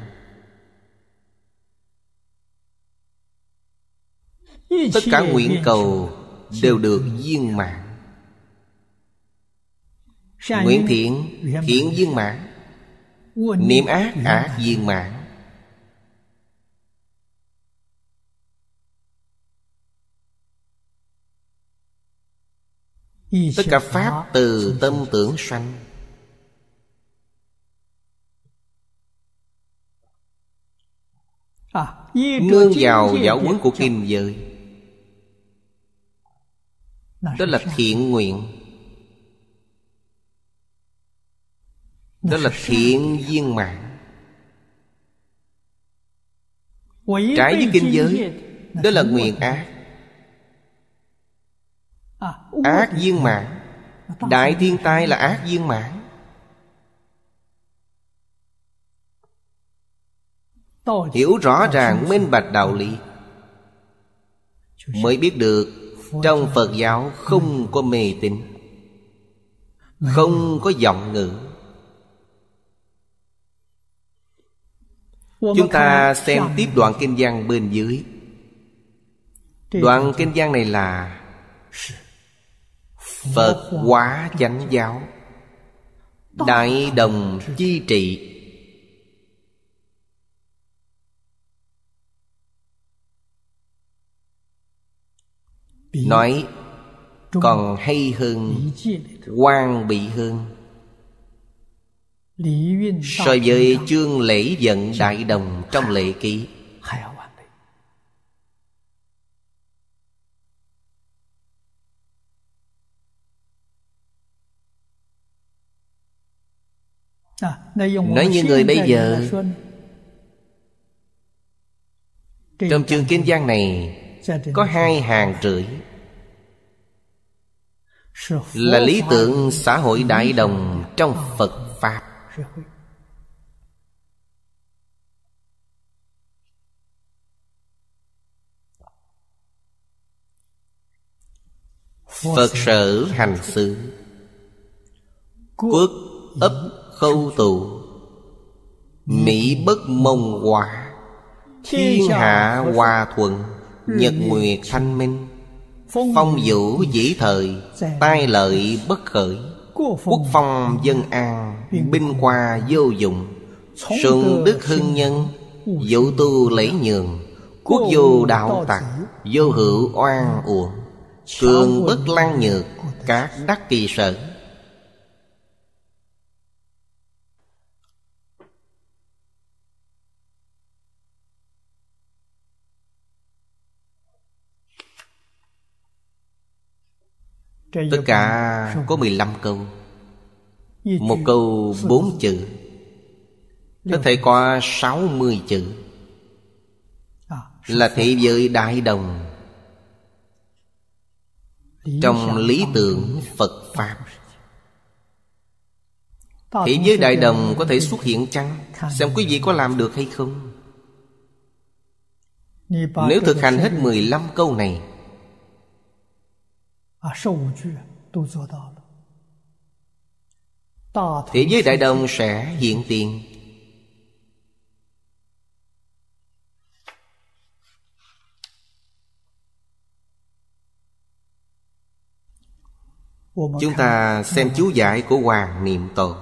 tất cả nguyện cầu đều được viên mãn nguyện thiện thiện viên mãn niệm ác ác viên mãn tất cả pháp từ tâm tưởng sanh à, nương vào giáo huấn của kim giới đó là thiện nguyện Đó là thiện viên mạng Trái với kinh giới Đó là nguyện ác à, Ác viên mạng Đại thiên tai là ác viên mạng Hiểu rõ ràng minh bạch đạo lý Mới biết được trong Phật giáo không có mê tín Không có giọng ngữ Chúng ta xem tiếp đoạn kinh văn bên dưới Đoạn kinh văn này là Phật hóa chánh giáo Đại đồng chi trị nói còn hay hơn quan bị hơn so với chương lễ vận đại đồng trong lệ ký à, nói như người bây giờ trong chương kinh giang này có hai hàng rưỡi là lý tưởng xã hội đại đồng trong phật pháp phật sở hành xứ quốc ấp khâu tụ mỹ bất mông hòa thiên hạ hòa thuận Nhật nguyệt thanh minh Phong vũ dĩ thời dạ. Tai lợi bất khởi Quốc phong dân an Binh qua vô dụng xuân đức hưng nhân Vũ tu lấy nhường Quốc vô đạo tặc Vô hữu oan uổng Cường bất lan nhược Các đắc kỳ sở Tất cả có 15 câu Một câu 4 chữ Có thể có 60 chữ à, Là thị giới đại đồng Trong lý tưởng Phật Pháp Thế giới đại đồng có thể xuất hiện chăng? Xem quý vị có làm được hay không? Nếu thực hành hết 15 câu này 啊，十五句都做到了。Thế giới đại đồng sẽ hiện tiền Chúng ta xem chú giải của Hoàng Niệm Tổ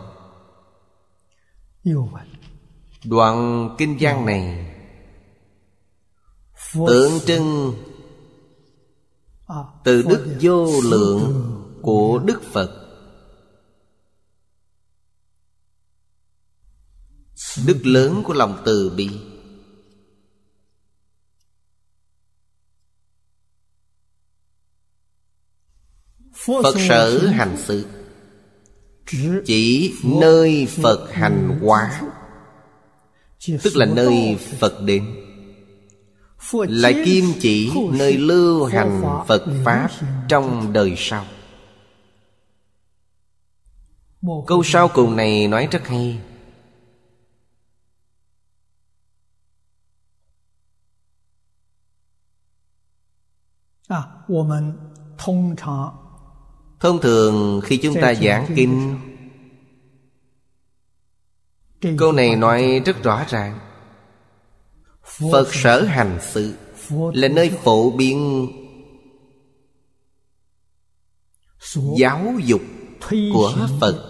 Đoạn kinh văn này Tượng trưng Ờ, từ đức vô lượng của đức phật đức lớn của lòng từ bi phật sở hành sự chỉ nơi phật hành hóa tức là nơi phật đến lại kim chỉ nơi lưu hành phật pháp trong đời sau câu sau cùng này nói rất hay à, thông thường khi chúng ta giảng kinh câu này nói rất rõ ràng Phật sở hành sự Là nơi phổ biến Giáo dục của Phật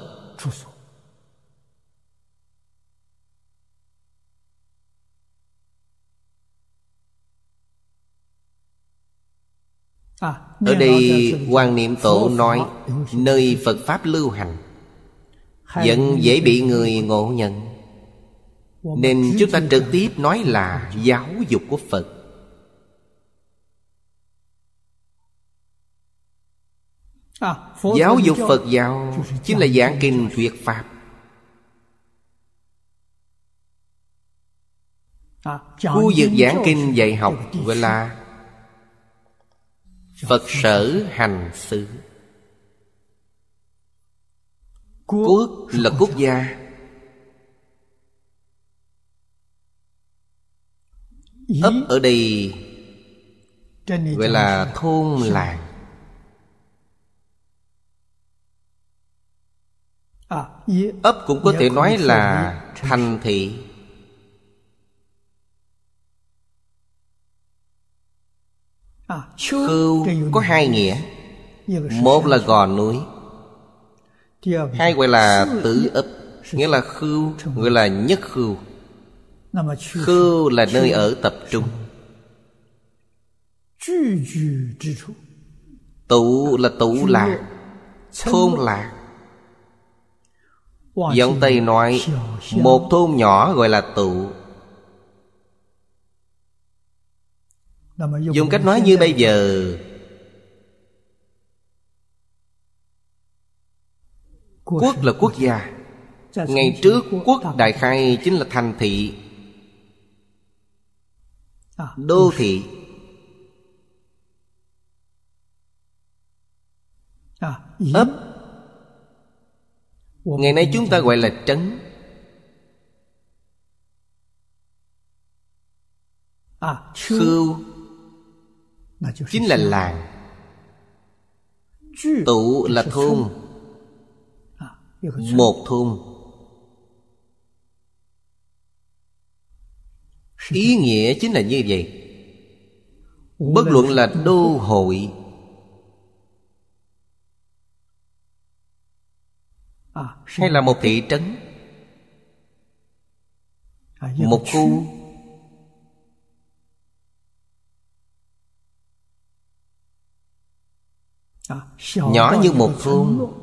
Ở đây quan niệm tổ nói Nơi Phật Pháp lưu hành Vẫn dễ bị người ngộ nhận nên chúng ta trực tiếp nói là giáo dục của phật à, giáo dục phật giáo chính là giảng kinh thuyết pháp à, khu vực giảng kinh dạy học gọi là phật sở hành xứ quốc là quốc gia ấp ở đây gọi là thôn làng à, ấp cũng có thể nói là thành thị à, khưu có hai nghĩa một là gò núi hai gọi là tử ấp nghĩa là khưu gọi là nhất khưu Khưu là nơi ở tập trung Tụ là tụ lạc Thôn lạc Giọng Tây nói Một thôn nhỏ gọi là tụ Dùng cách nói như bây giờ Quốc là quốc gia Ngày trước quốc đại khai chính là thành thị Ờ. đô thị ờ, ấp ngày nay chúng ta gọi là trấn à, khưu chính là làng tụ là thôn à, một thôn ý nghĩa chính là như vậy bất luận là đô hội hay là một thị trấn một khu nhỏ như một phương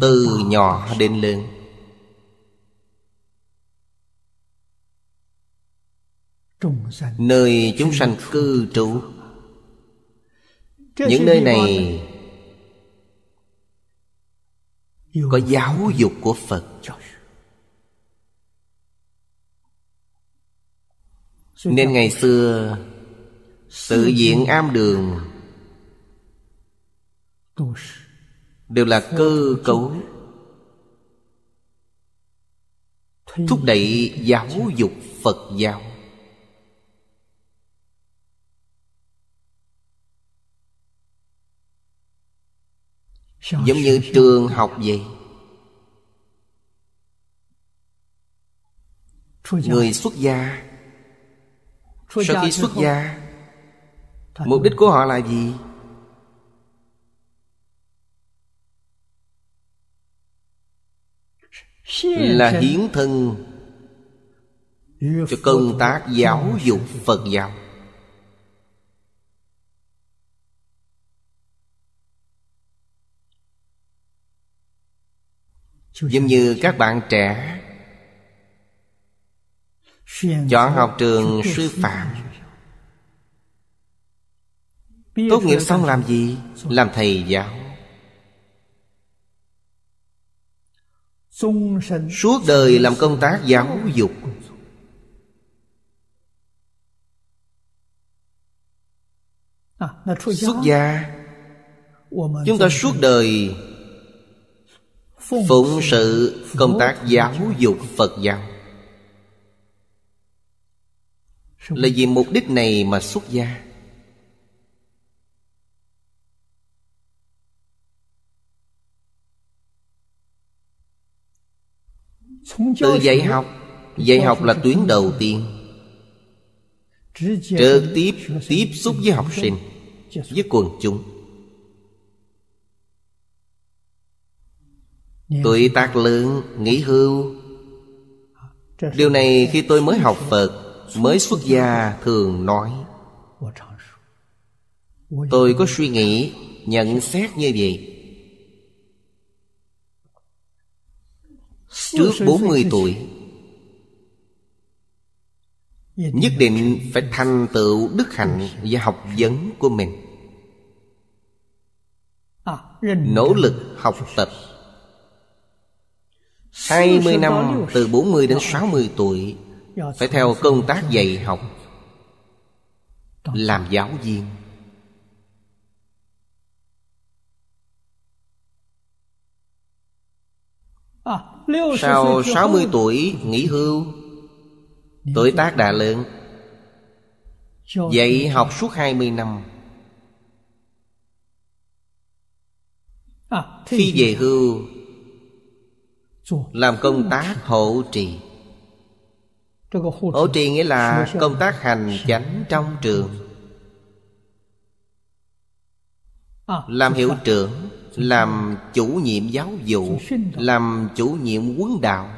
Từ nhỏ đến lớn Nơi chúng sanh cư trú Những nơi này Có giáo dục của Phật Nên ngày xưa sự diện am đường đều là cơ cấu thúc đẩy giáo dục phật giáo giống như trường học vậy người xuất gia sau khi xuất gia mục đích của họ là gì là hiến thân cho công tác giáo dục phật giáo giống như các bạn trẻ chọn học trường sư phạm tốt nghiệp xong làm gì làm thầy giáo suốt đời làm công tác giáo dục à, xuất gia chúng ta suốt đời phụng sự công tác giáo dục phật giáo là vì mục đích này mà xuất gia từ dạy học dạy học là tuyến đầu tiên trực tiếp tiếp xúc với học sinh với quần chúng tuổi tác lượng nghỉ hưu điều này khi tôi mới học phật mới xuất gia thường nói tôi có suy nghĩ nhận xét như vậy Trước 40 tuổi Nhất định phải thành tựu đức hạnh và học vấn của mình à, Nỗ lực học tập 20 năm từ 40 đến 60 tuổi Phải theo công tác dạy học Làm giáo viên à sau 60 tuổi nghỉ hưu Tuổi tác đã lớn Dạy học suốt 20 năm à, Khi về hưu Làm công tác hộ trì Hộ trì nghĩa là công tác hành chánh trong trường à, Làm hiệu trưởng làm chủ nhiệm giáo vụ làm chủ nhiệm quân đạo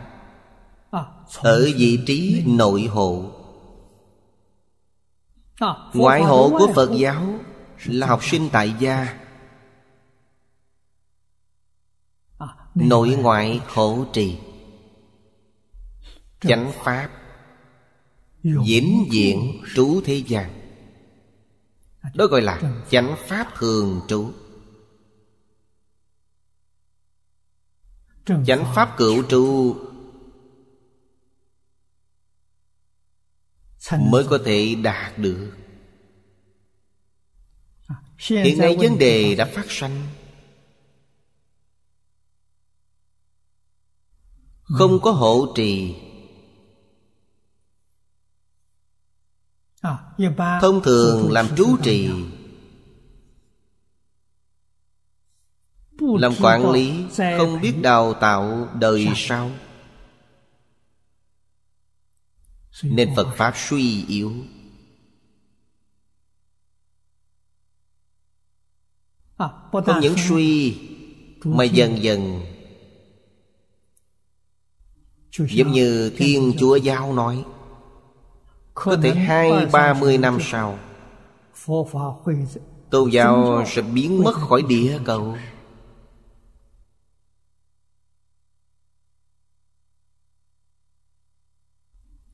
ở vị trí nội hộ ngoại hộ của phật giáo là học sinh tại gia nội ngoại hộ trì chánh pháp diễn diện trú thế gian đó gọi là chánh pháp thường trú chánh pháp cửu trụ mới có thể đạt được à, hiện nay vấn đề đã phát sinh không ừ. có hộ trì à, thông thường làm trú trì Làm quản lý không biết đào tạo đời sau Nên Phật Pháp suy yếu à, Không những suy Mà dần dần Giống như Thiên Chúa Giáo nói Có thể hai ba mươi năm sau Tôn giáo sẽ biến mất khỏi địa cầu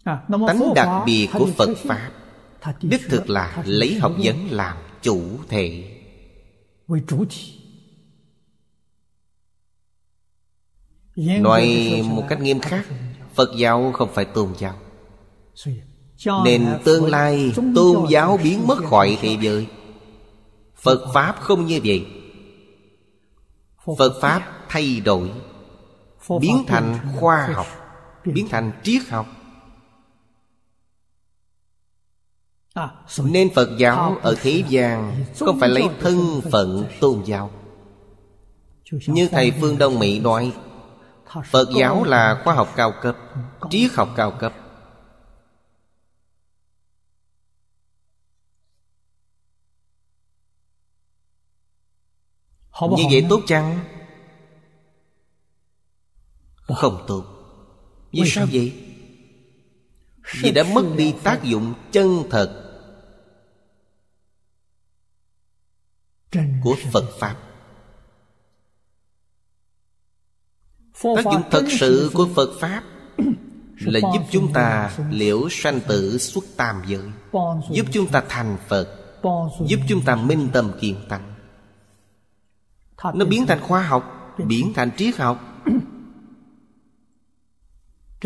À, tánh đặc biệt của phật pháp đích thực là lấy học vấn làm chủ thể nói một cách nghiêm khắc phật giáo không phải tôn giáo nên tương lai tôn giáo biến mất khỏi thế giới phật pháp không như vậy phật pháp thay đổi biến thành khoa học biến thành triết học À, nên phật giáo ở thế gian không phải lấy thân phận tôn giáo như thầy phương đông mỹ nói phật giáo là khoa học cao cấp trí học cao cấp như vậy tốt chăng không tốt vì sao vậy vì đã mất đi tác dụng chân thật của phật pháp tác dụng thật sự của phật pháp là giúp chúng ta liễu sanh tử xuất tam giới giúp chúng ta thành phật giúp chúng ta minh tâm kiên tánh nó biến thành khoa học biến thành triết học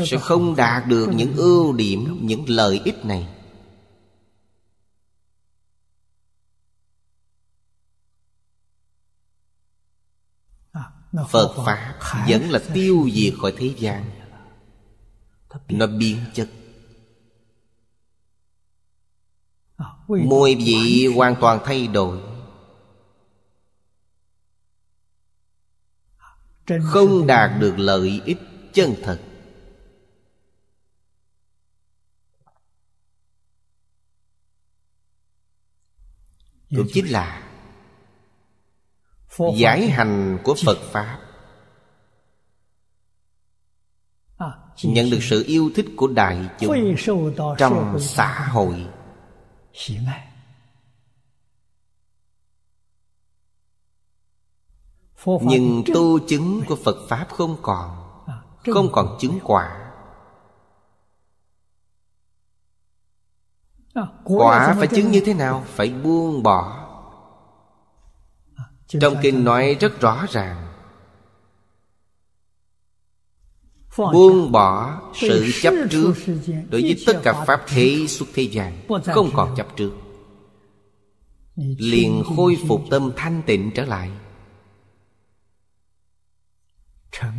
sẽ không đạt được những ưu điểm những lợi ích này Phật Pháp vẫn là tiêu diệt khỏi thế gian Nó biến chất à, Mùi vị hoàn toàn thay đổi Không đạt được lợi ích chân thật Cũng chính là giải hành của phật pháp à, nhận được sự yêu thích của đại chúng trong xã hội nhưng tu chứng của phật pháp không còn à, không còn chứng quả à, quả phải chứng như thế nào phải buông bỏ trong kinh nói rất rõ ràng Buông bỏ sự chấp trước Đối với tất cả pháp thế xuất thế gian Không còn chấp trước Liền khôi phục tâm thanh tịnh trở lại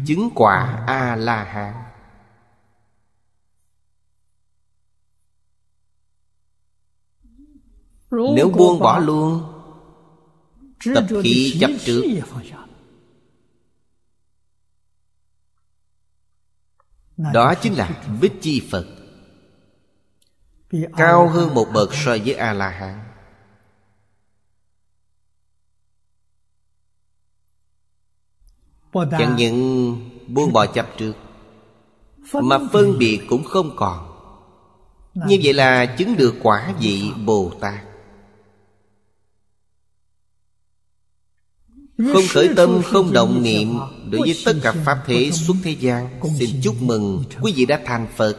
Chứng quả A-la-hán Nếu buông bỏ luôn tập khí chấp trước đó chính là bích chi phật cao hơn một bậc so với a la hán chẳng những buông bỏ chấp trước mà phân biệt cũng không còn như vậy là chứng được quả vị bồ tát Không khởi tâm không động niệm Đối với tất cả Pháp thế suốt thế gian Xin chúc mừng quý vị đã thành Phật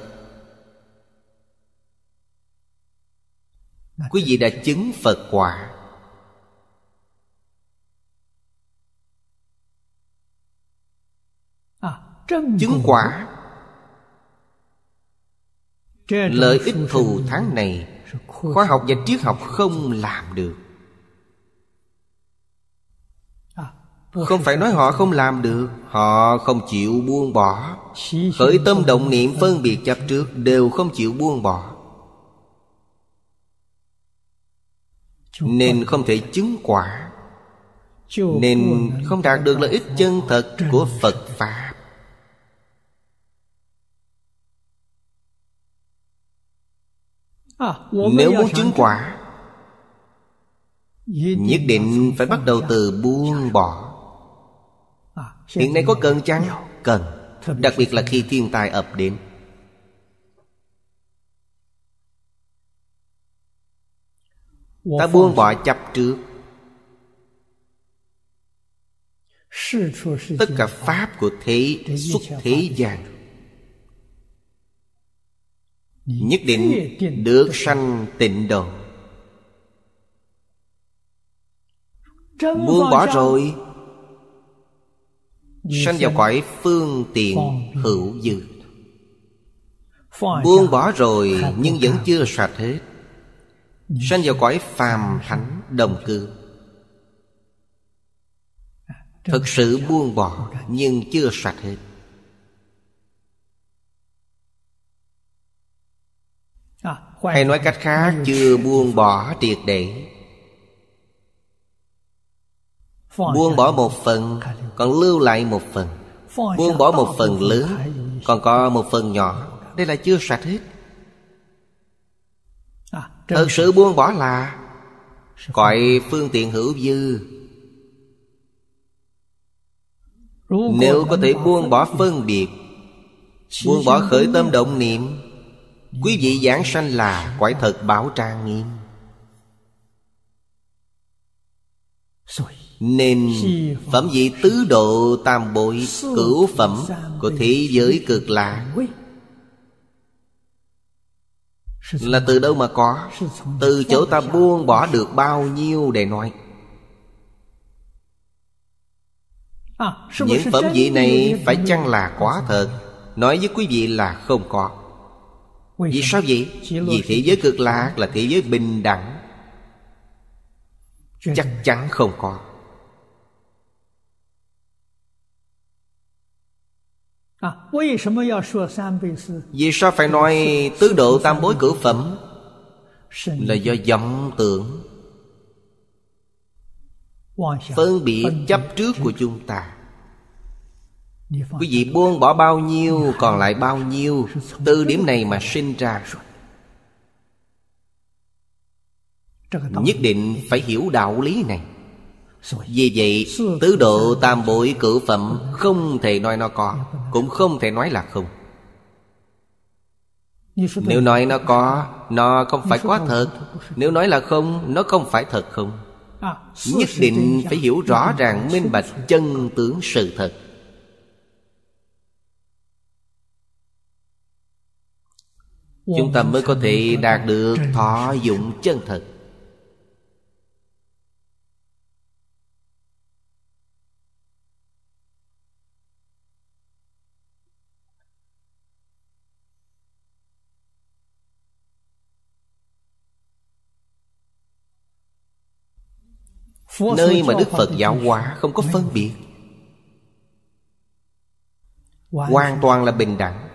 Quý vị đã chứng Phật quả à, Chứng quả Lợi ích thù tháng này Khoa học và triết học không làm được Không phải nói họ không làm được Họ không chịu buông bỏ Khởi tâm động niệm phân biệt chấp trước Đều không chịu buông bỏ Nên không thể chứng quả Nên không đạt được lợi ích chân thật của Phật Pháp à, Nếu muốn chứng quả Nhất định phải bắt đầu từ buông bỏ Hiện nay có cần chăng? Cần Đặc biệt là khi thiên tai ập đến Ta buông bỏ chấp trước Tất cả pháp của thế xuất thế gian Nhất định được sanh tịnh độ Buông bỏ rồi Sanh vào cõi phương tiện hữu dư Buông bỏ rồi nhưng vẫn chưa sạch hết Sanh vào cõi phàm thánh đồng cư Thực sự buông bỏ nhưng chưa sạch hết à, Hay nói cách khác chưa buông bỏ triệt để Buông bỏ một phần Còn lưu lại một phần Buông bỏ một phần lớn Còn có một phần nhỏ Đây là chưa sạch hết Thật sự buông bỏ là Gọi phương tiện hữu dư Nếu có thể buông bỏ phân biệt Buông bỏ khởi tâm động niệm Quý vị giảng sanh là Quải thật bảo trang nghiêm nên phẩm vị tứ độ tam bội cửu phẩm của thế giới cực lạ Là từ đâu mà có Từ chỗ ta buông bỏ được bao nhiêu để nói à, Những phẩm vị này phải chăng là quá thật Nói với quý vị là không có Vì sao vậy? Vì thế giới cực lạc là thế giới bình đẳng Chắc chắn không có Vì sao phải nói tứ độ tam bối cử phẩm Là do vọng tưởng Phân biệt chấp trước của chúng ta Quý vị buông bỏ bao nhiêu Còn lại bao nhiêu Từ điểm này mà sinh ra Nhất định phải hiểu đạo lý này vì vậy tứ độ tam bội cử phẩm Không thể nói nó có Cũng không thể nói là không Nếu nói nó có Nó không phải quá thật Nếu nói là không Nó không phải thật không Nhất định phải hiểu rõ ràng minh bạch chân tướng sự thật Chúng ta mới có thể đạt được thọ dụng chân thật Nơi mà Đức Phật giáo hóa không có phân biệt Hoàn toàn là bình đẳng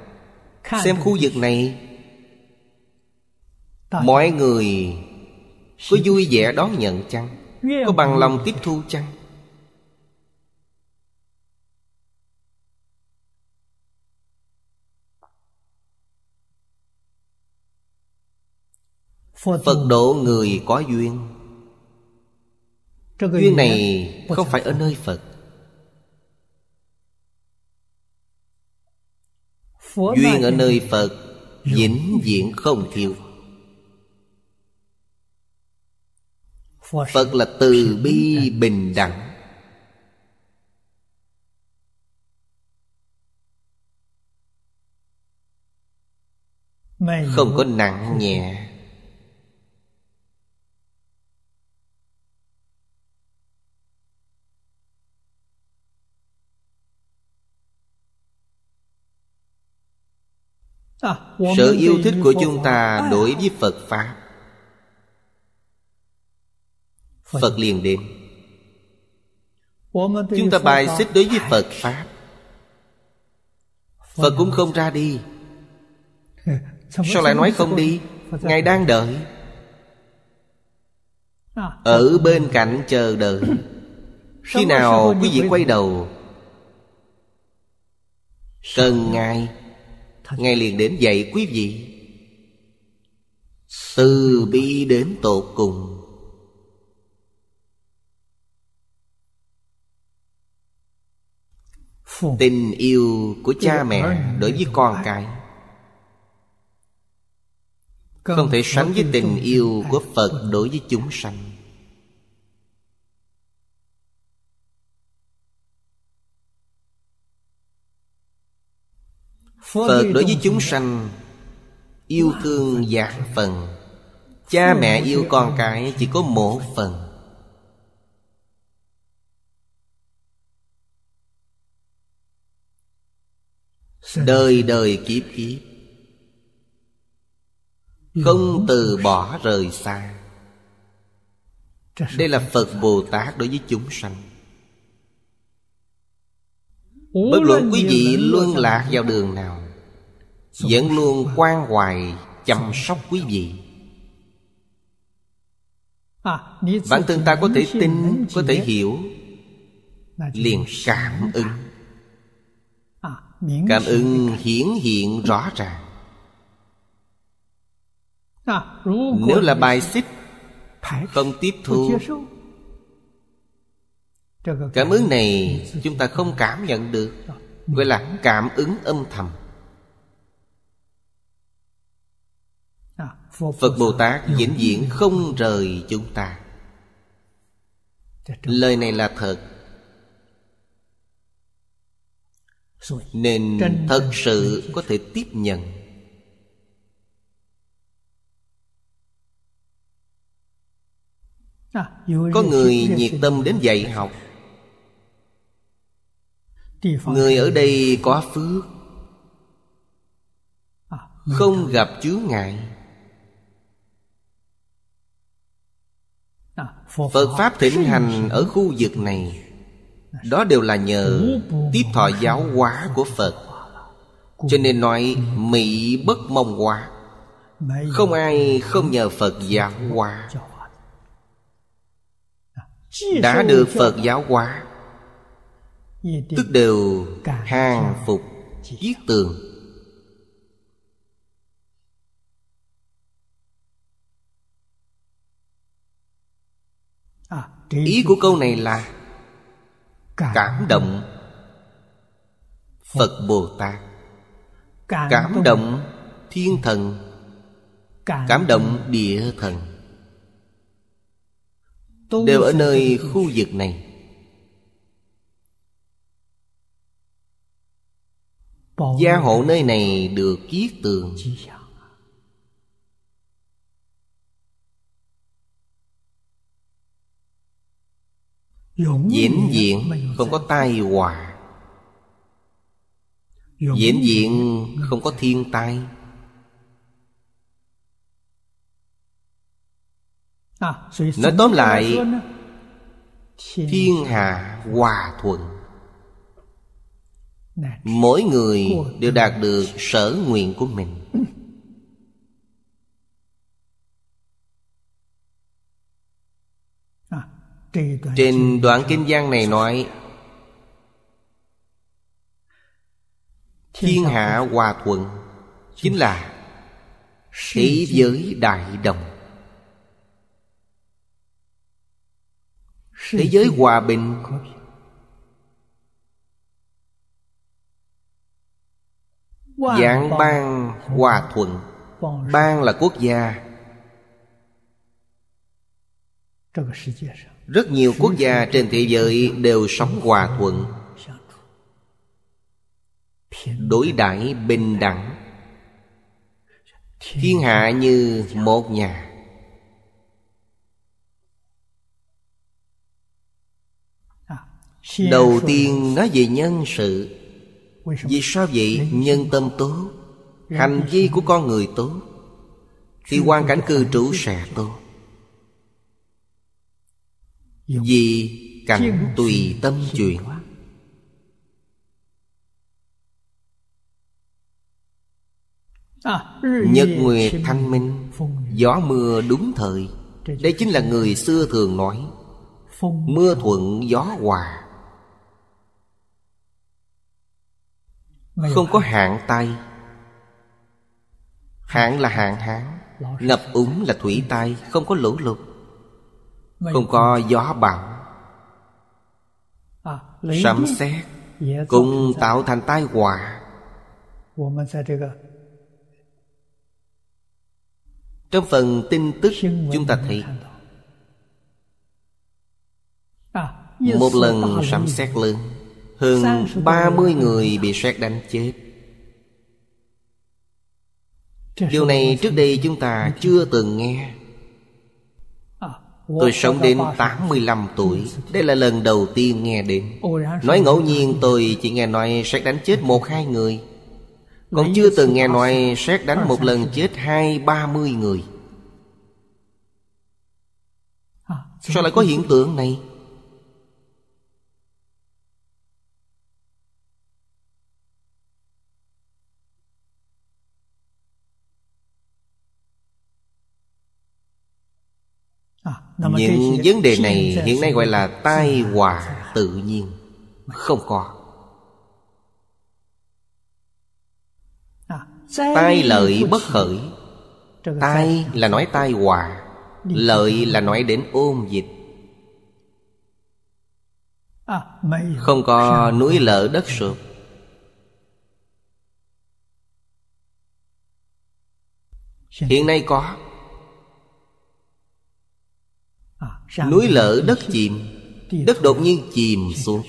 Xem khu vực này Mọi người Có vui vẻ đón nhận chăng Có bằng lòng tiếp thu chăng Phật độ người có duyên duyên này không phải ở nơi phật duyên ở nơi phật vĩnh viễn không thiếu phật là từ bi bình đẳng không có nặng nhẹ sự yêu thích của chúng ta đối với phật pháp phật liền đến chúng ta bài xích đối với phật pháp phật cũng không ra đi sao lại nói không đi ngài đang đợi ở bên cạnh chờ đợi khi nào quý vị quay đầu cần ngài Ngài liền đến dạy quý vị Từ bi đến tột cùng Tình yêu của cha mẹ đối với con cái Không thể sánh với tình yêu của Phật đối với chúng sanh Phật đối với chúng sanh Yêu thương dạng phần Cha mẹ yêu con cái chỉ có một phần Đời đời kiếp kiếp Không từ bỏ rời xa Đây là Phật Bồ Tát đối với chúng sanh Bất luận quý vị luôn lạc vào đường nào vẫn luôn quan hoài chăm sóc quý vị à, bản thân ta có thể tin có thể hiểu liền cảm ứng à, cảm ứng hiển hiện rõ ràng à, nếu là bài xích không tiếp thu cảm ứng này chúng ta không cảm nhận được gọi là cảm ứng âm thầm phật bồ tát vĩnh viễn không rời chúng ta lời này là thật nên thật sự có thể tiếp nhận à, có người nhiệt tâm đến dạy học người ở đây có phước à, không gặp chướng ngại Phật Pháp thỉnh hành ở khu vực này Đó đều là nhờ tiếp thọ giáo hóa của Phật Cho nên nói Mỹ bất mong hóa Không ai không nhờ Phật giáo hóa Đã được Phật giáo hóa Tức đều hàng phục Giết tường ý của câu này là cảm động phật bồ tát cảm động thiên thần cảm động địa thần đều ở nơi khu vực này gia hộ nơi này được kiết tường Diễn diện không có tai họa Diễn diện không có thiên tai à, Nói tóm lại Thiên hạ hòa thuận Mỗi người đều đạt được sở nguyện của mình Trên đoạn kinh giang này nói Thiên hạ hòa thuận Chính là Thế giới đại đồng Thế giới hòa bình Dạng bang hòa thuận Bang là quốc gia rất nhiều quốc gia trên thế giới đều sống hòa thuận đối đãi bình đẳng thiên hạ như một nhà đầu tiên nói về nhân sự vì sao vậy nhân tâm tốt hành vi của con người tốt thì quan cảnh cư trú sẽ tốt vì cảnh tùy tâm chuyển à, Nhật nguyệt thanh minh Gió mưa đúng thời Đây chính là người xưa thường nói Mưa thuận gió hòa Không có hạn tay Hạn là hạn hán Ngập úng là thủy tai Không có lũ lụt không có gió bão à, Sấm sét Cũng tạo thành tai họa Trong phần tin tức chúng ta thấy à, Một lần sấm sét lớn Hơn 30 người bị sét đánh chết Điều này trước đây chúng ta chưa từng nghe Tôi sống đến 85 tuổi Đây là lần đầu tiên nghe đến Nói ngẫu nhiên tôi chỉ nghe nói xét đánh chết một hai người Còn chưa từng nghe nói xét đánh một lần chết hai ba mươi người Sao lại có hiện tượng này những vấn đề này hiện nay gọi là tai hòa tự nhiên không có à, tai lợi bất khởi tai là nói tai hòa, lợi là nói đến ôn dịch à, không có núi lở đất sụp hiện nay có núi lở đất chìm đất đột nhiên chìm xuống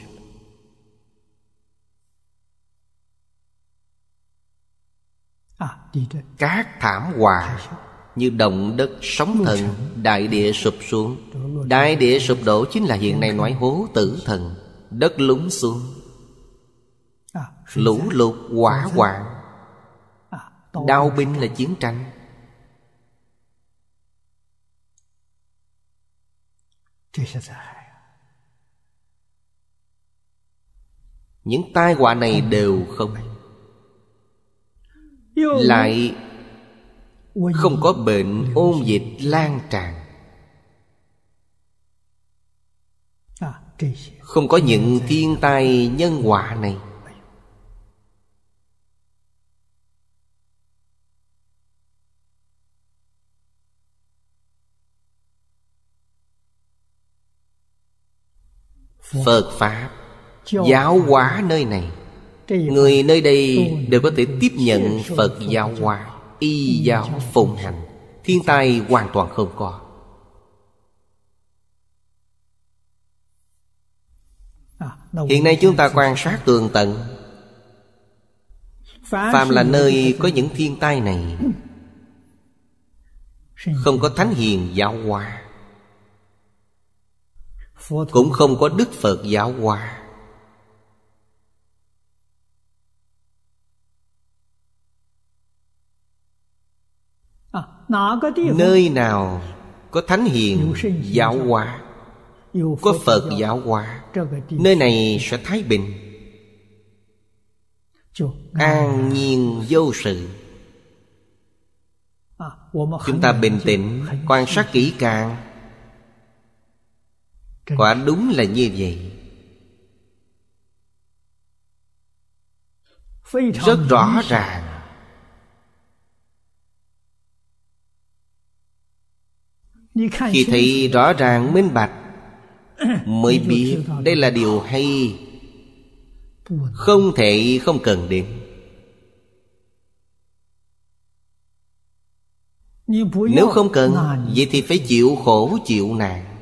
các thảm họa như động đất sóng thần đại địa sụp xuống đại địa sụp đổ chính là hiện nay nói hố tử thần đất lún xuống à, lũ lụt hỏa hoạn à, đau binh là chiến tranh những tai họa này đều không Lại Không có bệnh ôn dịch lan tràn à, Không có những thiên tai nhân họa này phật pháp giáo hóa nơi này người nơi đây đều có thể tiếp nhận phật giáo hóa y giáo phụng hành thiên tai hoàn toàn không có hiện nay chúng ta quan sát tường tận Phạm là nơi có những thiên tai này Không có thánh hiền giáo hóa cũng không có Đức Phật giáo hóa à, Nơi nào có thánh hiền giáo hóa Có Phật giáo hóa Nơi này sẽ thái bình An nhiên vô sự à, Chúng ta bình tĩnh Quan sát kỹ càng quả đúng là như vậy rất rõ ràng khi thấy rõ ràng minh bạch mới biết đây là điều hay không thể không cần đến nếu không cần vậy thì phải chịu khổ chịu nạn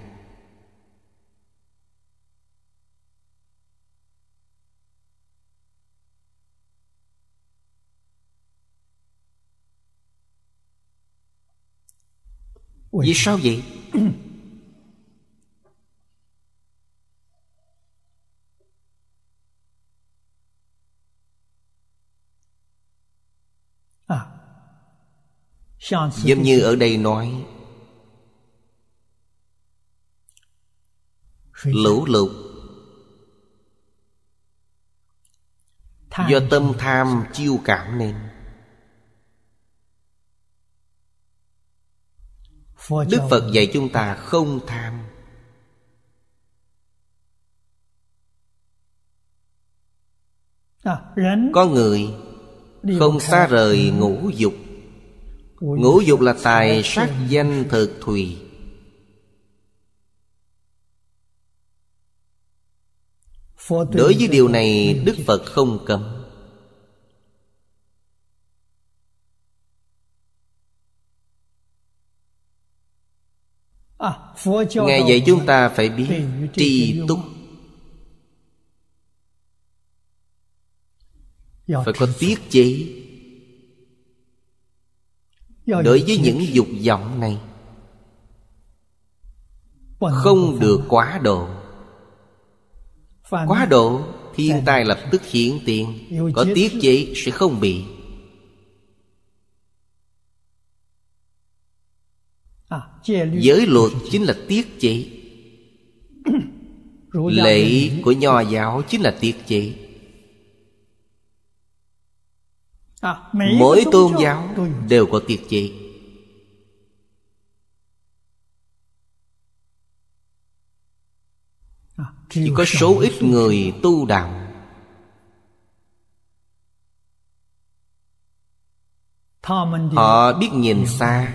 Vì sao vậy? À. Giống như ở đây nói Lũ lụt Do tâm tham chiêu cảm nên đức phật dạy chúng ta không tham à, có người không xa rời ngũ dục ngũ dục là tài sắc danh thực thùy đối với điều này đức phật không cấm Ngài dạy chúng ta phải biết tri túc Phải có tiết chế Đối với những dục vọng này Không được quá độ Quá độ Thiên tai lập tức hiện tiền Có tiết chế sẽ không bị À, Giới luật chính là tiết chế Lễ của nho giáo chính là tiết chế à, Mỗi tôn giáo đều có tiết chế à, Chỉ có số ít người tu đạo Họ biết nhìn xa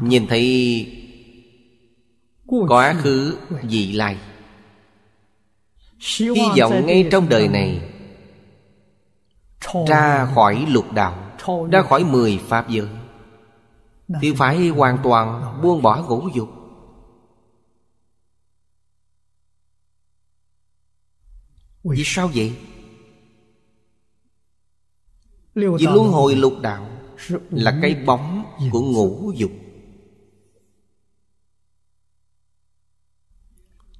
Nhìn thấy Quá khứ dị lai Hy vọng ngay trong đời này Ra khỏi lục đạo Ra khỏi mười pháp giới Thì phải hoàn toàn buông bỏ ngũ dục Vì sao vậy? Vì luân hồi lục đạo Là cái bóng của ngũ dục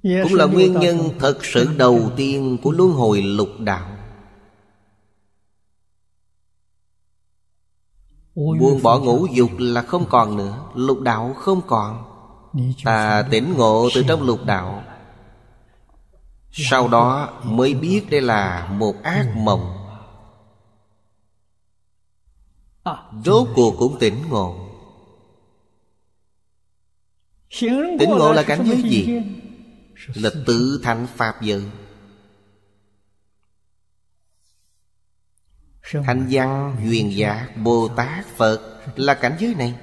cũng là nguyên nhân thật sự đầu tiên của luân hồi lục đạo buông bỏ ngũ dục là không còn nữa lục đạo không còn ta tỉnh ngộ từ trong lục đạo sau đó mới biết đây là một ác ừ. mộng à. Rốt cuộc cũng tỉnh ngộ Tỉnh ngộ là cảnh giới gì? là tứ thánh pháp giới thanh văn duyên giả bồ tát phật là cảnh giới này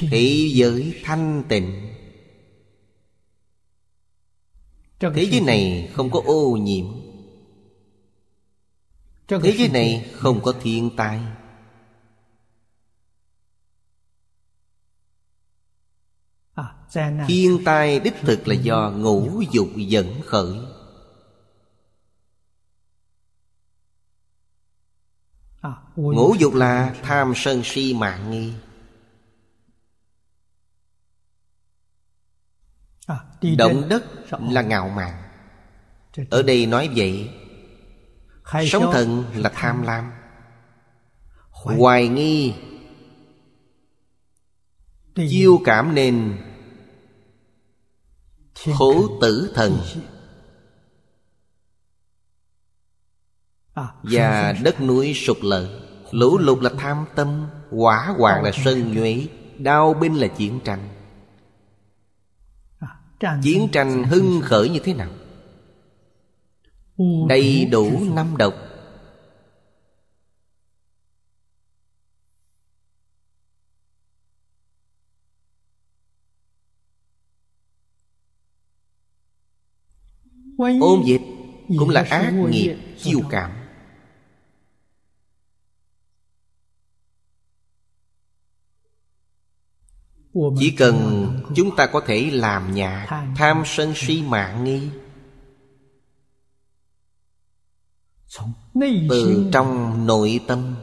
thế giới thanh tịnh thế giới này không có ô nhiễm thế giới này không có thiên tai thiên tai đích thực là do ngũ dục dẫn khởi à, ngũ dục là tham sân si mạng nghi à, động đất là ngạo mạn ở đây nói vậy sống thần là tham lam hoài nghi chiêu cảm nên khổ tử thần à, và đất núi sụt lở lũ lụt là tham tâm quả hoàng là sân nhuế đau binh là chiến tranh à, chiến tranh hưng khởi như thế nào đầy đủ năm độc ôm dịch cũng là ác nghiệp chiêu cảm Chỉ cần chúng ta có thể làm nhạc Tham sân si mạng nghi Từ trong nội tâm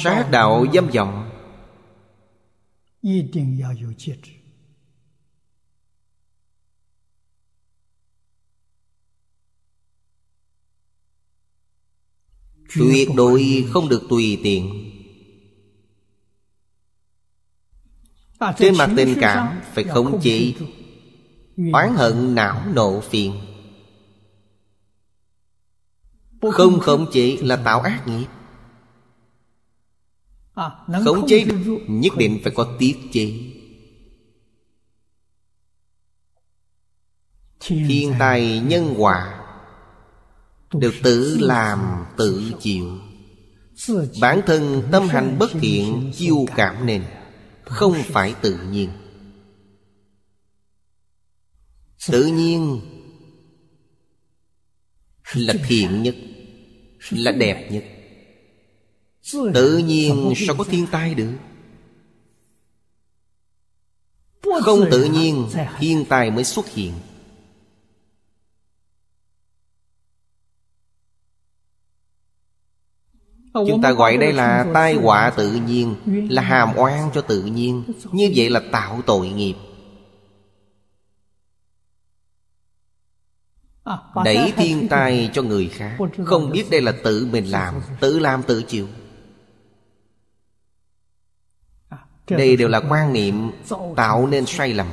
Sát đạo dâm vọng 一定要有戒指。tuyệt đối không được tùy tiện trên mặt tình cảm phải khống chế oán hận não nộ phiền không khống chế là tạo ác nghiệp Khống à, chế nhất định phải có tiết chế Thiên tài nhân quả Được tự làm tự chịu Bản thân tâm hành bất thiện chiêu cảm nên Không phải tự nhiên Tự nhiên Là thiện nhất Là đẹp nhất Tự nhiên sao có thiên tai được Không tự nhiên thiên tai mới xuất hiện Chúng ta gọi đây là tai họa tự nhiên Là hàm oan cho tự nhiên Như vậy là tạo tội nghiệp Đẩy thiên tai cho người khác Không biết đây là tự mình làm Tự làm tự chịu đây đều là quan niệm tạo nên sai lầm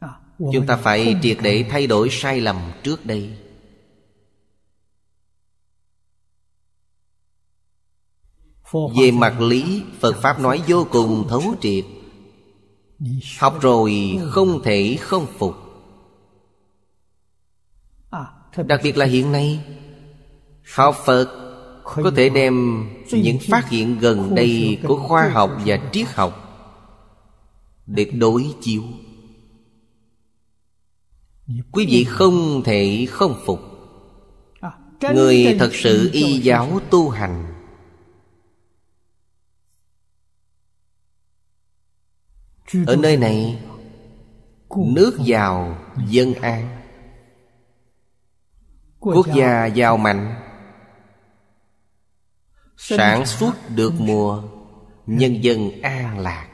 à, chúng ta phải triệt để thay đổi sai lầm trước đây về mặt lý phật pháp nói vô cùng thấu triệt học rồi không thể không phục à, đặc biệt là hiện nay học phật có thể đem những phát hiện gần đây của khoa học và triết học để đối chiếu quý vị không thể không phục người thật sự y giáo tu hành ở nơi này nước giàu dân an quốc gia giàu mạnh Sản xuất được mùa Nhân dân an lạc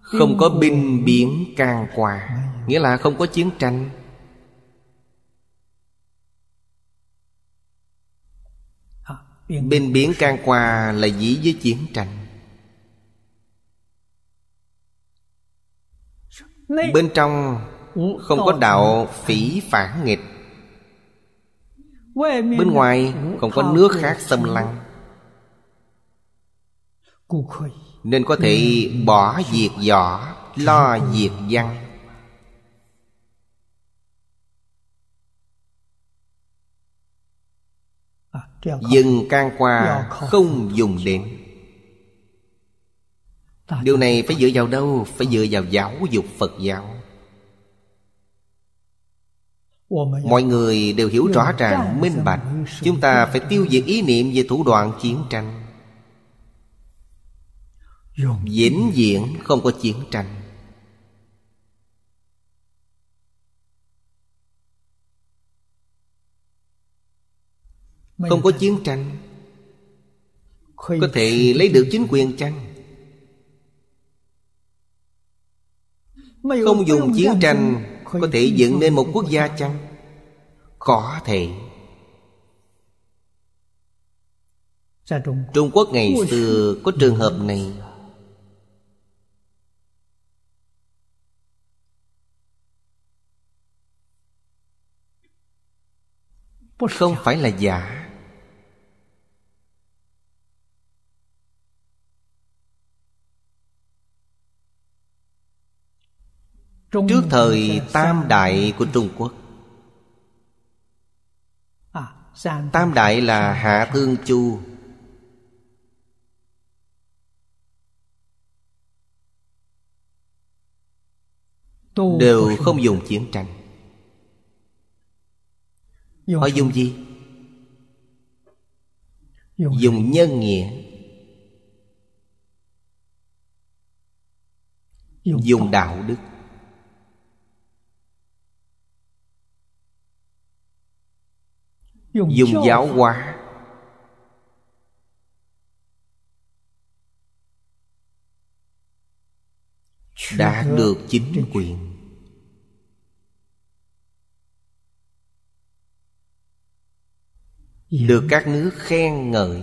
Không có binh biển can quà Nghĩa là không có chiến tranh Binh biển can quà là dĩ với chiến tranh Bên trong không có đạo phỉ phản nghịch Bên ngoài còn có nước khác xâm lăng Nên có thể bỏ việc võ Lo việc văn à, Dân can qua không dùng đến Điều này phải dựa vào đâu? Phải dựa vào giáo dục Phật giáo mọi người đều hiểu rõ ràng minh bạch chúng ta phải tiêu diệt ý niệm về thủ đoạn chiến tranh vĩnh viễn không có chiến tranh không có chiến tranh có thể lấy được chính quyền chăng không dùng chiến tranh có thể dựng nên một quốc gia chăng có thể trung quốc ngày xưa có trường hợp này không phải là giả Trước thời Tam Đại của Trung Quốc à, Tam Đại là Hạ Thương Chu Đều không dùng chiến tranh Họ dùng gì? Dùng nhân nghĩa Dùng đạo đức dùng giáo hóa đã được chính quyền được các nước khen ngợi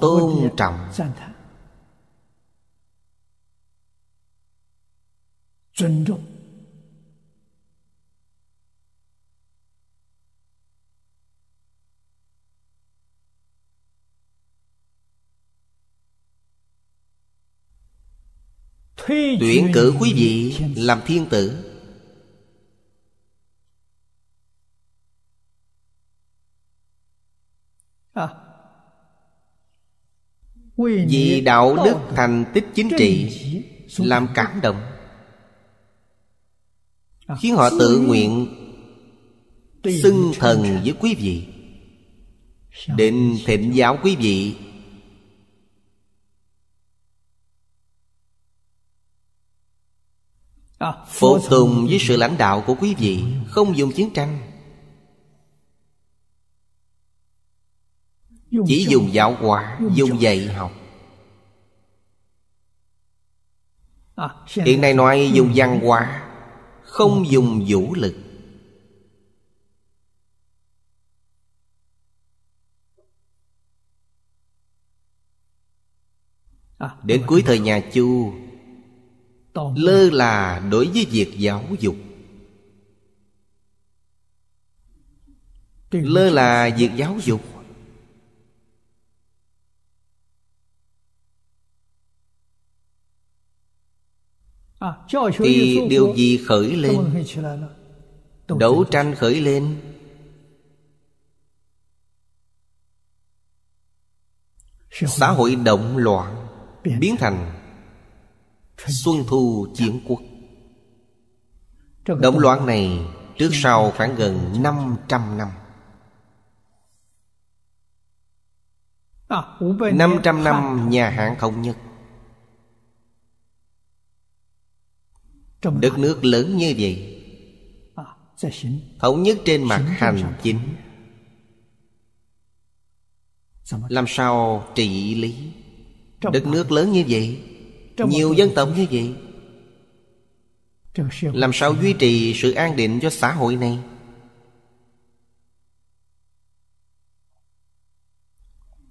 tôn trọng 尊重。tuyển cử quý vị làm thiên tử à. vì đạo đức thành tích chính trị làm cảm động Ờ. khiến họ tự nguyện xưng thần với quý vị định thịnh giáo quý vị ờ. phục tùng với sự lãnh đạo của quý vị không dùng chiến tranh chỉ dùng giáo hóa dùng dạy học ờ, hiện nay nói dùng văn hóa không dùng vũ lực à, đến cuối thời nhà chu lơ là đối với việc giáo dục lơ là việc giáo dục À, thì điều gì khởi lên đấu tranh khởi lên xã hội động loạn biến thành xuân thu chiến dạ. quốc động loạn này trước sau khoảng gần 500 năm 500 năm à, nhà hạng không nhất Đất nước lớn như vậy à, Thống nhất trên mặt hành chính Làm sao trị lý Đất nước lớn như vậy Nhiều dân tộc như vậy Làm sao duy trì sự an định cho xã hội này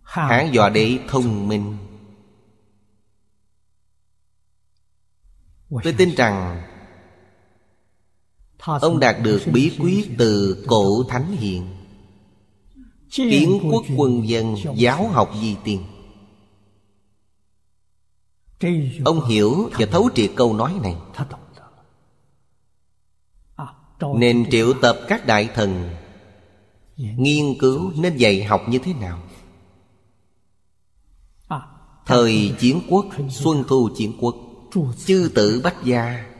Hán dọa đế thông minh tôi tin rằng ông đạt được bí quyết từ cổ thánh hiện kiến quốc quân dân giáo học di tiên ông hiểu và thấu triệt câu nói này à, nên triệu tập các đại thần nghiên cứu nên dạy học như thế nào à, thời chiến quốc xuân thu chiến quốc Chư tử bách gia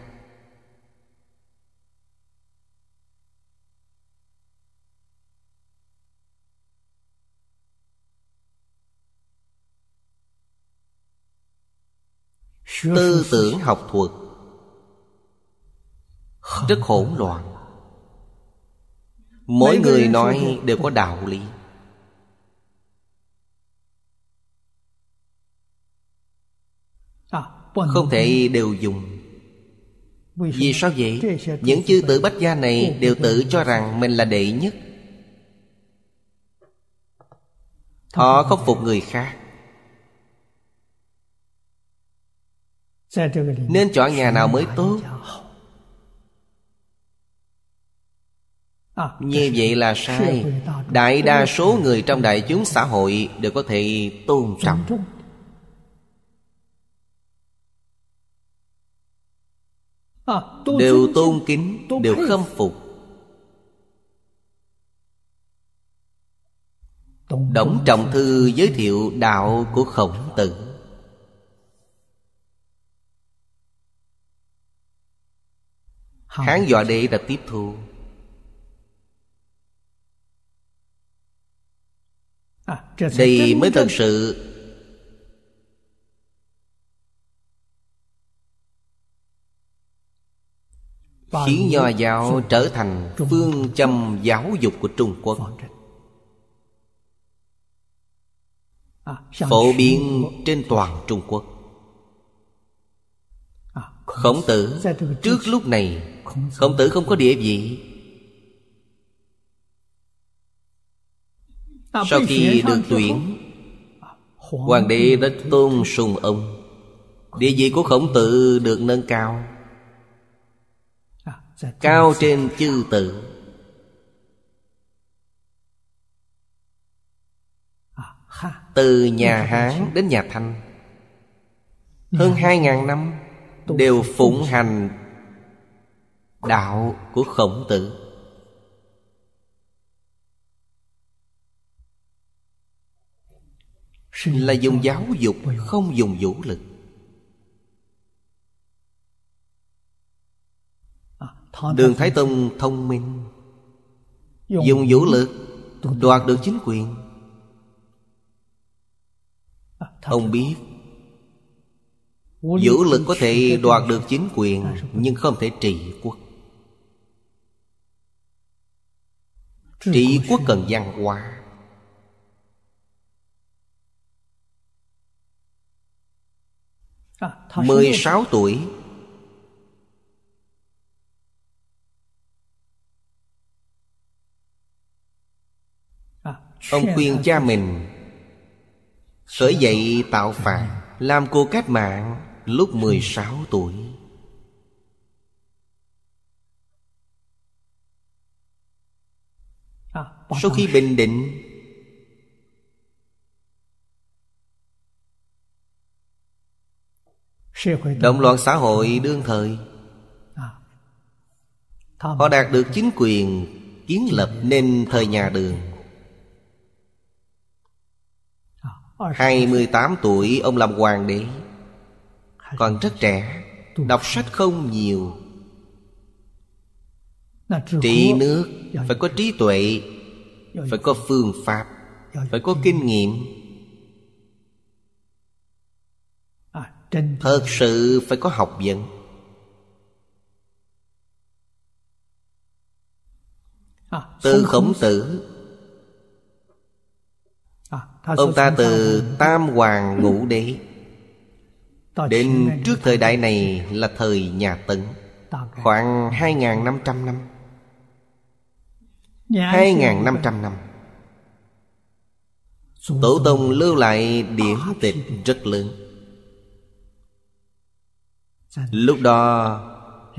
Tư tưởng học thuật Rất hỗn loạn Mỗi người nói đều có đạo lý Không thể đều dùng Vì sao vậy? Những chư tử bách gia này đều tự cho rằng mình là đệ nhất Họ không phục người khác Nên chọn nhà nào mới tốt à, Như vậy là sai Đại đa số người trong đại chúng xã hội Đều có thể tôn trọng À, đều tôn kính đều khâm phục đổng trọng thư giới thiệu đạo của khổng tử Khán dọa đệ đã tiếp thu à, Đây mới thật sự khiến nho giáo trở thành phương châm giáo dục của trung quốc à, phổ biến trên toàn trung quốc à, khổng tử trước lúc này khổng tử không có địa vị à, sau khi được tuyển hoàng đế đã tôn sùng ông địa vị của khổng tử được nâng cao Dạ, cao trên chư tự à, từ nhà hán đến nhà thanh hơn hai ngàn năm đều phụng hành đạo của khổng tử là dùng giáo dục không dùng vũ lực Đường Thái Tông thông minh Dùng vũ lực Đoạt được chính quyền à, Ông biết Vũ lực có thể đoạt được chính quyền à, Nhưng không thể trị quốc Trị quốc cần văn hóa à, Mười sáu tuổi Ông khuyên cha mình Khởi dậy tạo phản Làm cuộc cách mạng lúc 16 tuổi à, Sau khi Bình Định Động loạn xã hội đương thời à, Họ đạt được chính quyền kiến lập nên thời nhà đường 28 tuổi ông làm hoàng đế Còn rất trẻ Đọc sách không nhiều Trị nước Phải có trí tuệ Phải có phương pháp Phải có kinh nghiệm Thật sự phải có học vấn Từ khổng tử Ông ta từ Tam Hoàng Ngũ Đế Đến trước thời đại này là thời nhà Tấn Khoảng 2.500 năm 2.500 năm Tổ tông lưu lại điển tịch rất lớn Lúc đó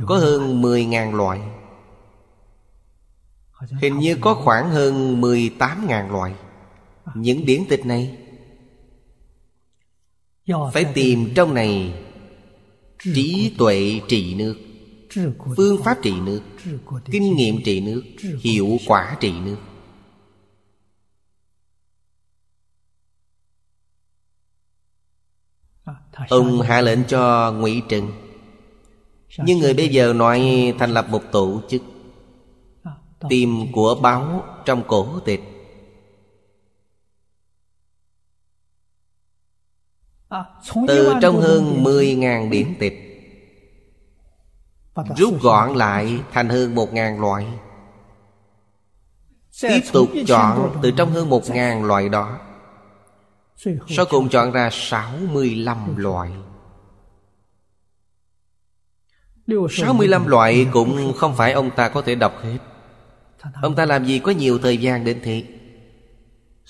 có hơn 10.000 loại Hình như có khoảng hơn 18.000 loại những điển tịch này phải tìm trong này trí tuệ trị nước phương pháp trị nước kinh nghiệm trị nước hiệu quả trị nước à, ông hạ lệnh cho ngụy trừng nhưng người bây giờ nói thành lập một tổ chức à, tìm của báo trong cổ tịch À, từ trong hơn 10.000 điển tịch Rút gọn lại thành hơn 1.000 loại Tiếp tục chọn từ trong hơn 1.000 loại đó Sau cùng chọn ra 65 loại 65 loại cũng không phải ông ta có thể đọc hết Ông ta làm gì có nhiều thời gian đến thế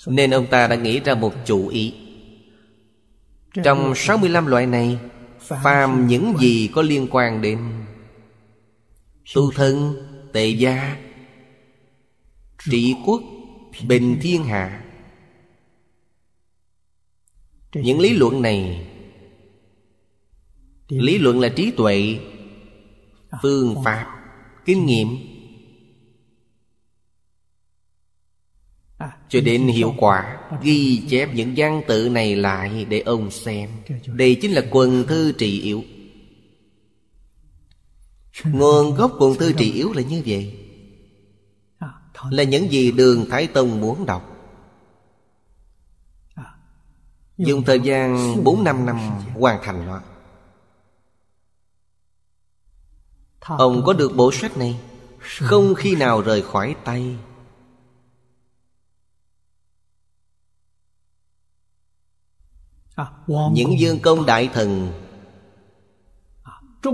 Nên ông ta đã nghĩ ra một chủ ý trong 65 loại này Phàm những gì có liên quan đến Tu thân, tề gia Trị quốc, bình thiên hạ Những lý luận này Lý luận là trí tuệ Phương pháp Kinh nghiệm cho đến hiệu quả ghi chép những văn tự này lại để ông xem đây chính là quần thư trị yếu nguồn gốc quần thư trị yếu là như vậy là những gì đường thái tông muốn đọc dùng thời gian bốn năm năm hoàn thành nó ông có được bộ sách này không khi nào rời khỏi tay À, những dương công đại thần à,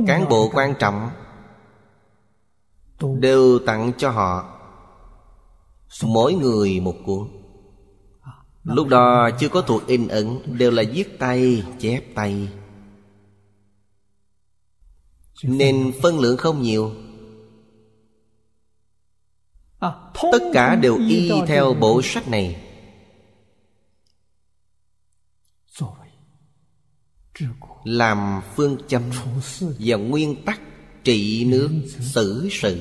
cán bộ quan trọng đều tặng cho họ mỗi người một cuốn à, lúc đó chưa có thuộc in ấn đều là viết tay chép tay nên phân lượng không nhiều tất cả đều y theo bộ sách này làm phương châm và nguyên tắc trị nước xử sự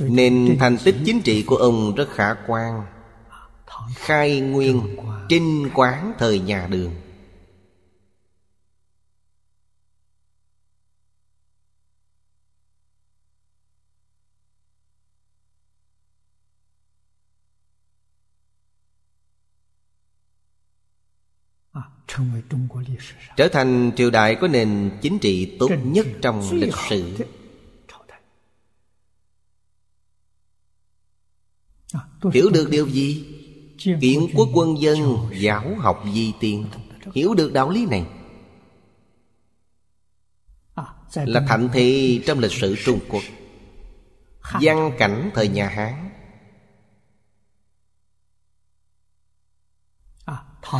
nên thành tích chính trị của ông rất khả quan khai nguyên trinh quán thời nhà đường trở thành triều đại có nền chính trị tốt nhất trong lịch sử hiểu được điều gì kiện quốc quân dân giáo học di tiên hiểu được đạo lý này à, là thạnh thị trong lịch sử trung quốc văn cảnh thời nhà hán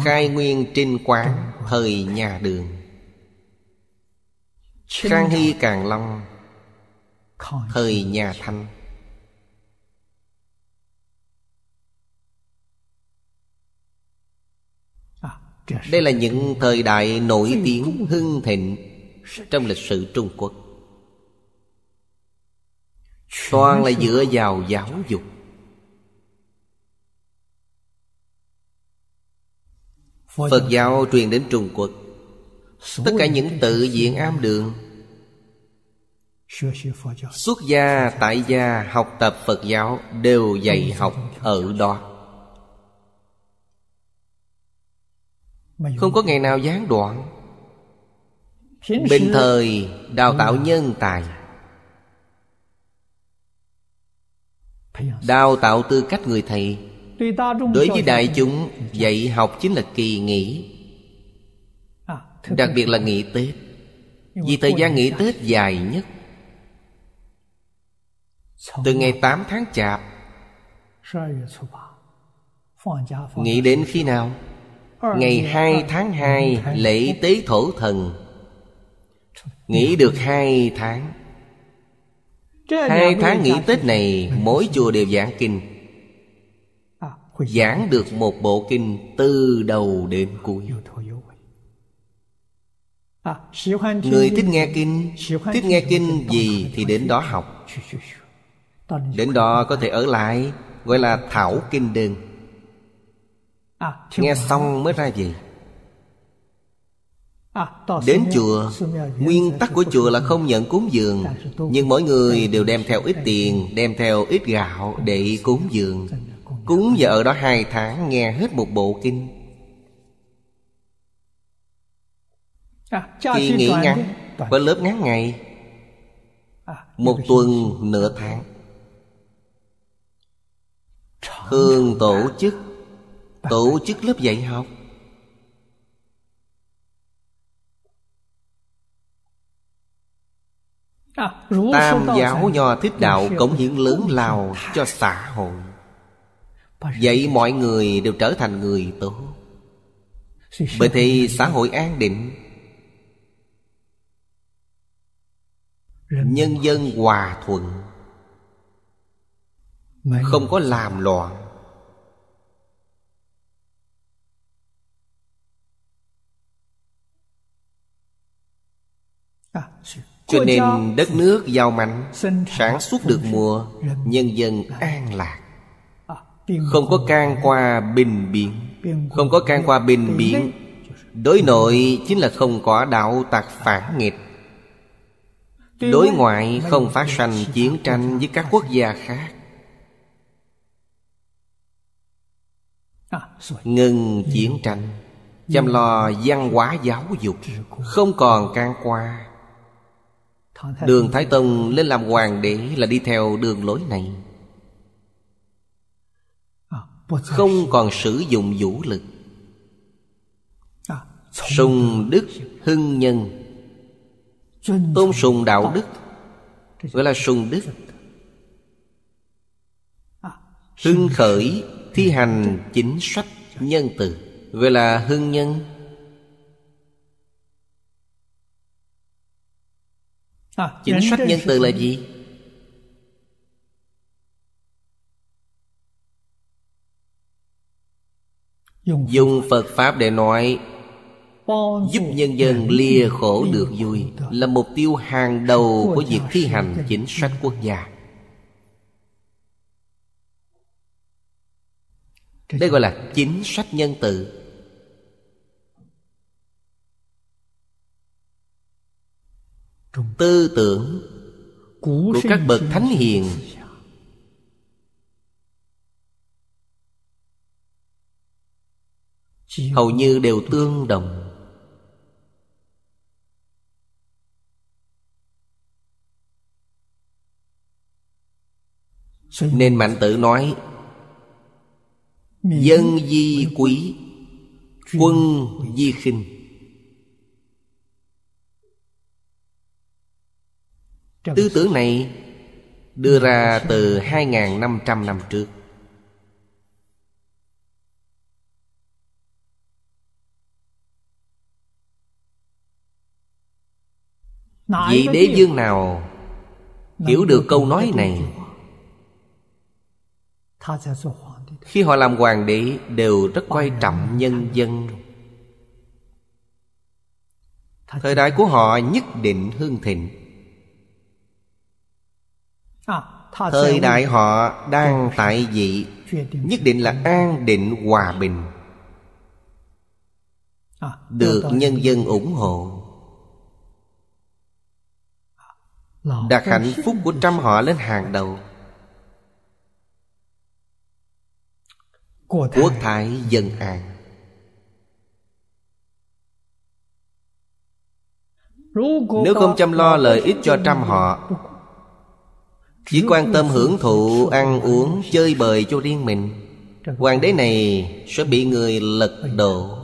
Khai nguyên trinh quán Thời nhà đường Khang Hy Càng Long Thời nhà Thanh à, Đây là những thời đại nổi tiếng hưng thịnh Trong lịch sử Trung Quốc Toàn là dựa vào giáo dục Phật giáo truyền đến Trung Quốc Tất cả những tự diện am đường Xuất gia, tại gia, học tập Phật giáo Đều dạy học ở đó Không có ngày nào gián đoạn Bình thời đào tạo nhân tài Đào tạo tư cách người thầy Đối với đại chúng dạy học chính là kỳ nghỉ à, Đặc biệt là nghỉ Tết Vì thời gian nghỉ Tết dài nhất Từ ngày 8 tháng Chạp nghỉ đến khi nào? Ngày 2 tháng 2 lễ tế thổ thần Nghỉ được hai tháng Hai tháng nghỉ Tết này Mỗi chùa đều giảng kinh giảng được một bộ kinh từ đầu đến cuối à, người thích nghe kinh thích nghe kinh gì thì đến đó học đến đó có thể ở lại gọi là thảo kinh đơn à, nghe xong mới ra gì. À, đến chùa Nguyên tắc của chùa là không nhận cúng dường dạ, Nhưng mỗi người đều đem theo ít tiền Đem theo ít gạo để cúng dường Cúng vợ ở đó hai tháng nghe hết một bộ kinh à, Kỳ nghỉ ngắn Có lớp ngắn ngày à, Một tuần nửa tháng Thường tổ chức Tổ chức lớp dạy học Tam giáo nho thích đạo cống hiến lớn lao cho xã hội Vậy mọi người đều trở thành người tốt Bởi thì xã hội an định Nhân dân hòa thuận Không có làm loạn à, Cho nên đất nước giàu mạnh Sản xuất được mùa Nhân dân an lạc không có can qua bình biến Không có can qua bình biến Đối nội chính là không có đạo tạc phản nghịch Đối ngoại không phát sanh chiến tranh với các quốc gia khác Ngừng chiến tranh Chăm lo văn hóa giáo dục Không còn can qua Đường Thái Tông lên làm hoàng đế là đi theo đường lối này không còn sử dụng vũ lực à, Sùng đức hưng nhân Tôn sùng đạo đức Gọi là sùng đức à, Hưng khởi thi hành chính sách nhân từ Gọi là hưng nhân à, Chính sách nhân từ là gì? dùng phật pháp để nói giúp nhân dân lìa khổ được vui là mục tiêu hàng đầu của việc thi hành chính sách quốc gia đây gọi là chính sách nhân tự tư tưởng của các bậc thánh hiền hầu như đều tương đồng nên mạnh tử nói dân di quý quân di khinh tư tưởng này đưa ra từ hai năm trăm năm trước Vị đế dương nào Hiểu được câu nói này Khi họ làm hoàng đế Đều rất quan trọng nhân dân Thời đại của họ nhất định hương thịnh à, Thời đại họ đang tại vị Nhất định là an định hòa bình à, Được nhân dân ủng hộ đặt hạnh phúc của trăm họ lên hàng đầu quốc thái dân an nếu không chăm lo lợi ích cho trăm họ Chỉ quan tâm hưởng thụ, ăn uống, chơi bời cho riêng mình Hoàng đế này sẽ bị người lật đổ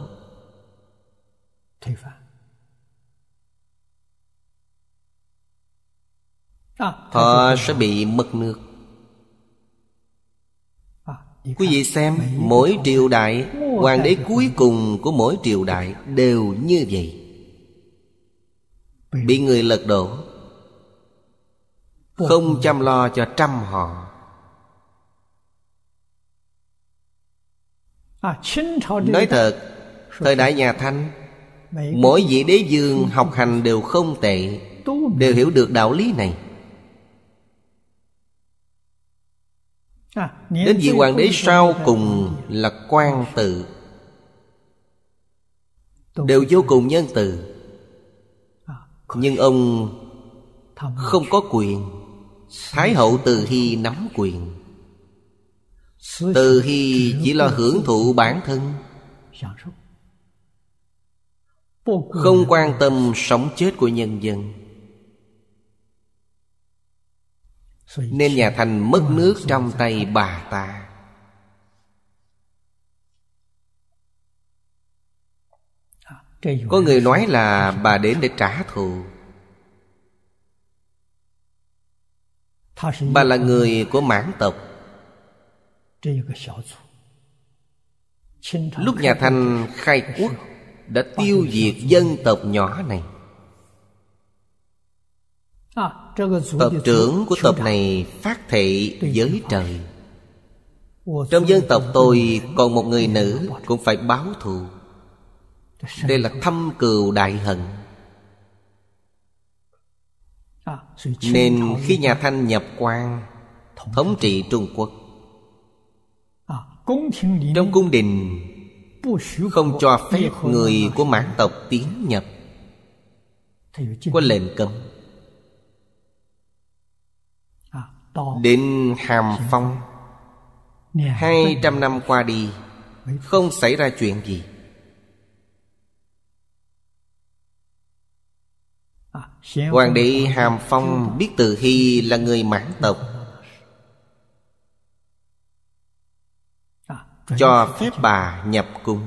Ờ, họ sẽ bị mất nước ờ, Quý vị xem Mỗi triều đại Hoàng đế cuối cùng của mỗi triều đại Đều như vậy Bị người lật đổ Không chăm lo cho trăm họ à, Nói thật Thời đại nhà Thanh Mỗi vị đế dương học hành đều không tệ Đều hiểu được đạo lý này À, Đến vị hoàng đế sau cùng là quan tự Đều vô cùng nhân từ à, Nhưng ông không có quyền Thái hậu Từ Hy nắm quyền Từ Hy chỉ là dạ hưởng thụ bản thân Không quan tâm sống chết của nhân dân Nên nhà Thành mất nước trong tay bà ta Có người nói là bà đến để trả thù Bà là người của mãn tộc Lúc nhà Thanh khai quốc Đã tiêu diệt dân tộc nhỏ này Tập trưởng của tập này phát thị giới trời Trong dân tộc tôi còn một người nữ cũng phải báo thù Đây là thâm cừu đại hận à, Nên khi nhà Thanh nhập quan Thống trị Trung Quốc à, Trong cung đình Không cho phép người của mãn tộc tiến nhập Có lệnh cấm Đến Hàm Phong hai trăm năm qua đi Không xảy ra chuyện gì à, Hoàng đế Hàm Phong biết Từ Hy là người mãn tộc à, Cho phép bà nhập cung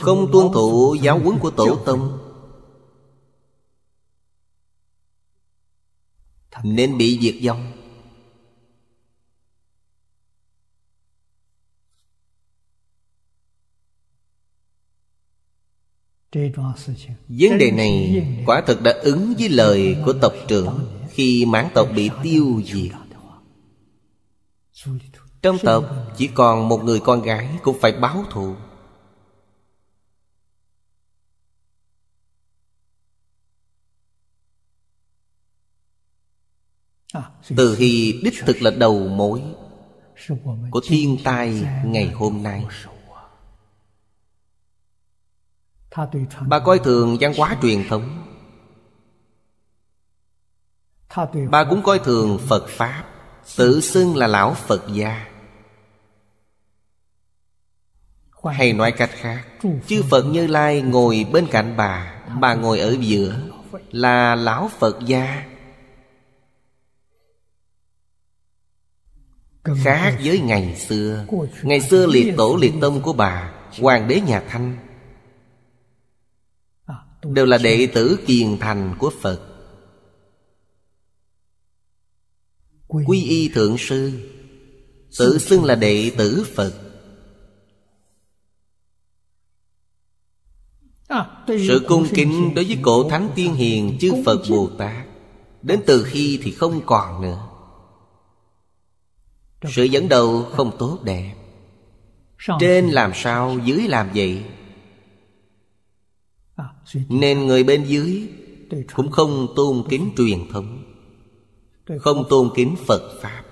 Không tuân thủ giáo huấn của Tổ Tông nên bị diệt vong Vấn đề này quả thực đã ứng với lời của tộc trưởng Khi mãn tộc bị tiêu diệt Trong tộc chỉ còn một người con gái cũng phải báo thù từ hy đích thực là đầu mối của thiên tai ngày hôm nay bà coi thường văn hóa truyền thống bà cũng coi thường phật pháp tự xưng là lão phật gia hay nói cách khác chư phật như lai ngồi bên cạnh bà bà ngồi ở giữa là lão phật gia Khác với ngày xưa Ngày xưa liệt tổ liệt tông của bà Hoàng đế nhà Thanh à, Đều là đệ tử kiền thành của Phật Quy y thượng sư Tự xưng là đệ tử Phật à, Sự cung kính đối với cổ thánh tiên hiền chư Phật Bồ Tát Đến từ khi thì không còn nữa sự dẫn đầu không tốt đẹp trên làm sao dưới làm vậy à, nên người bên dưới cũng không tôn kính truyền thống không tôn kính phật pháp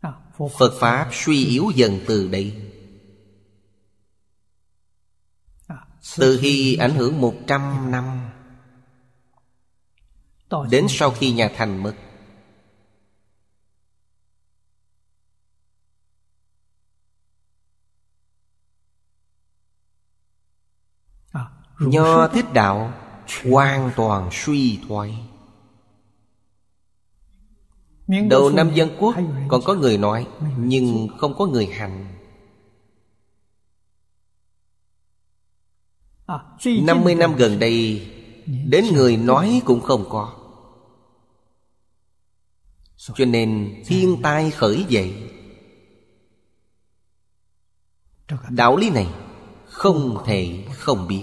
à, phật pháp suy yếu dần từ đây à, từ khi ảnh hưởng một trăm năm đến sau khi nhà thành mất Nho thích đạo hoàn toàn suy thoái Đầu năm dân quốc còn có người nói Nhưng không có người hành à, Năm mươi năm gần đây Đến người nói cũng không có Cho nên thiên tai khởi dậy Đạo lý này không thể không biết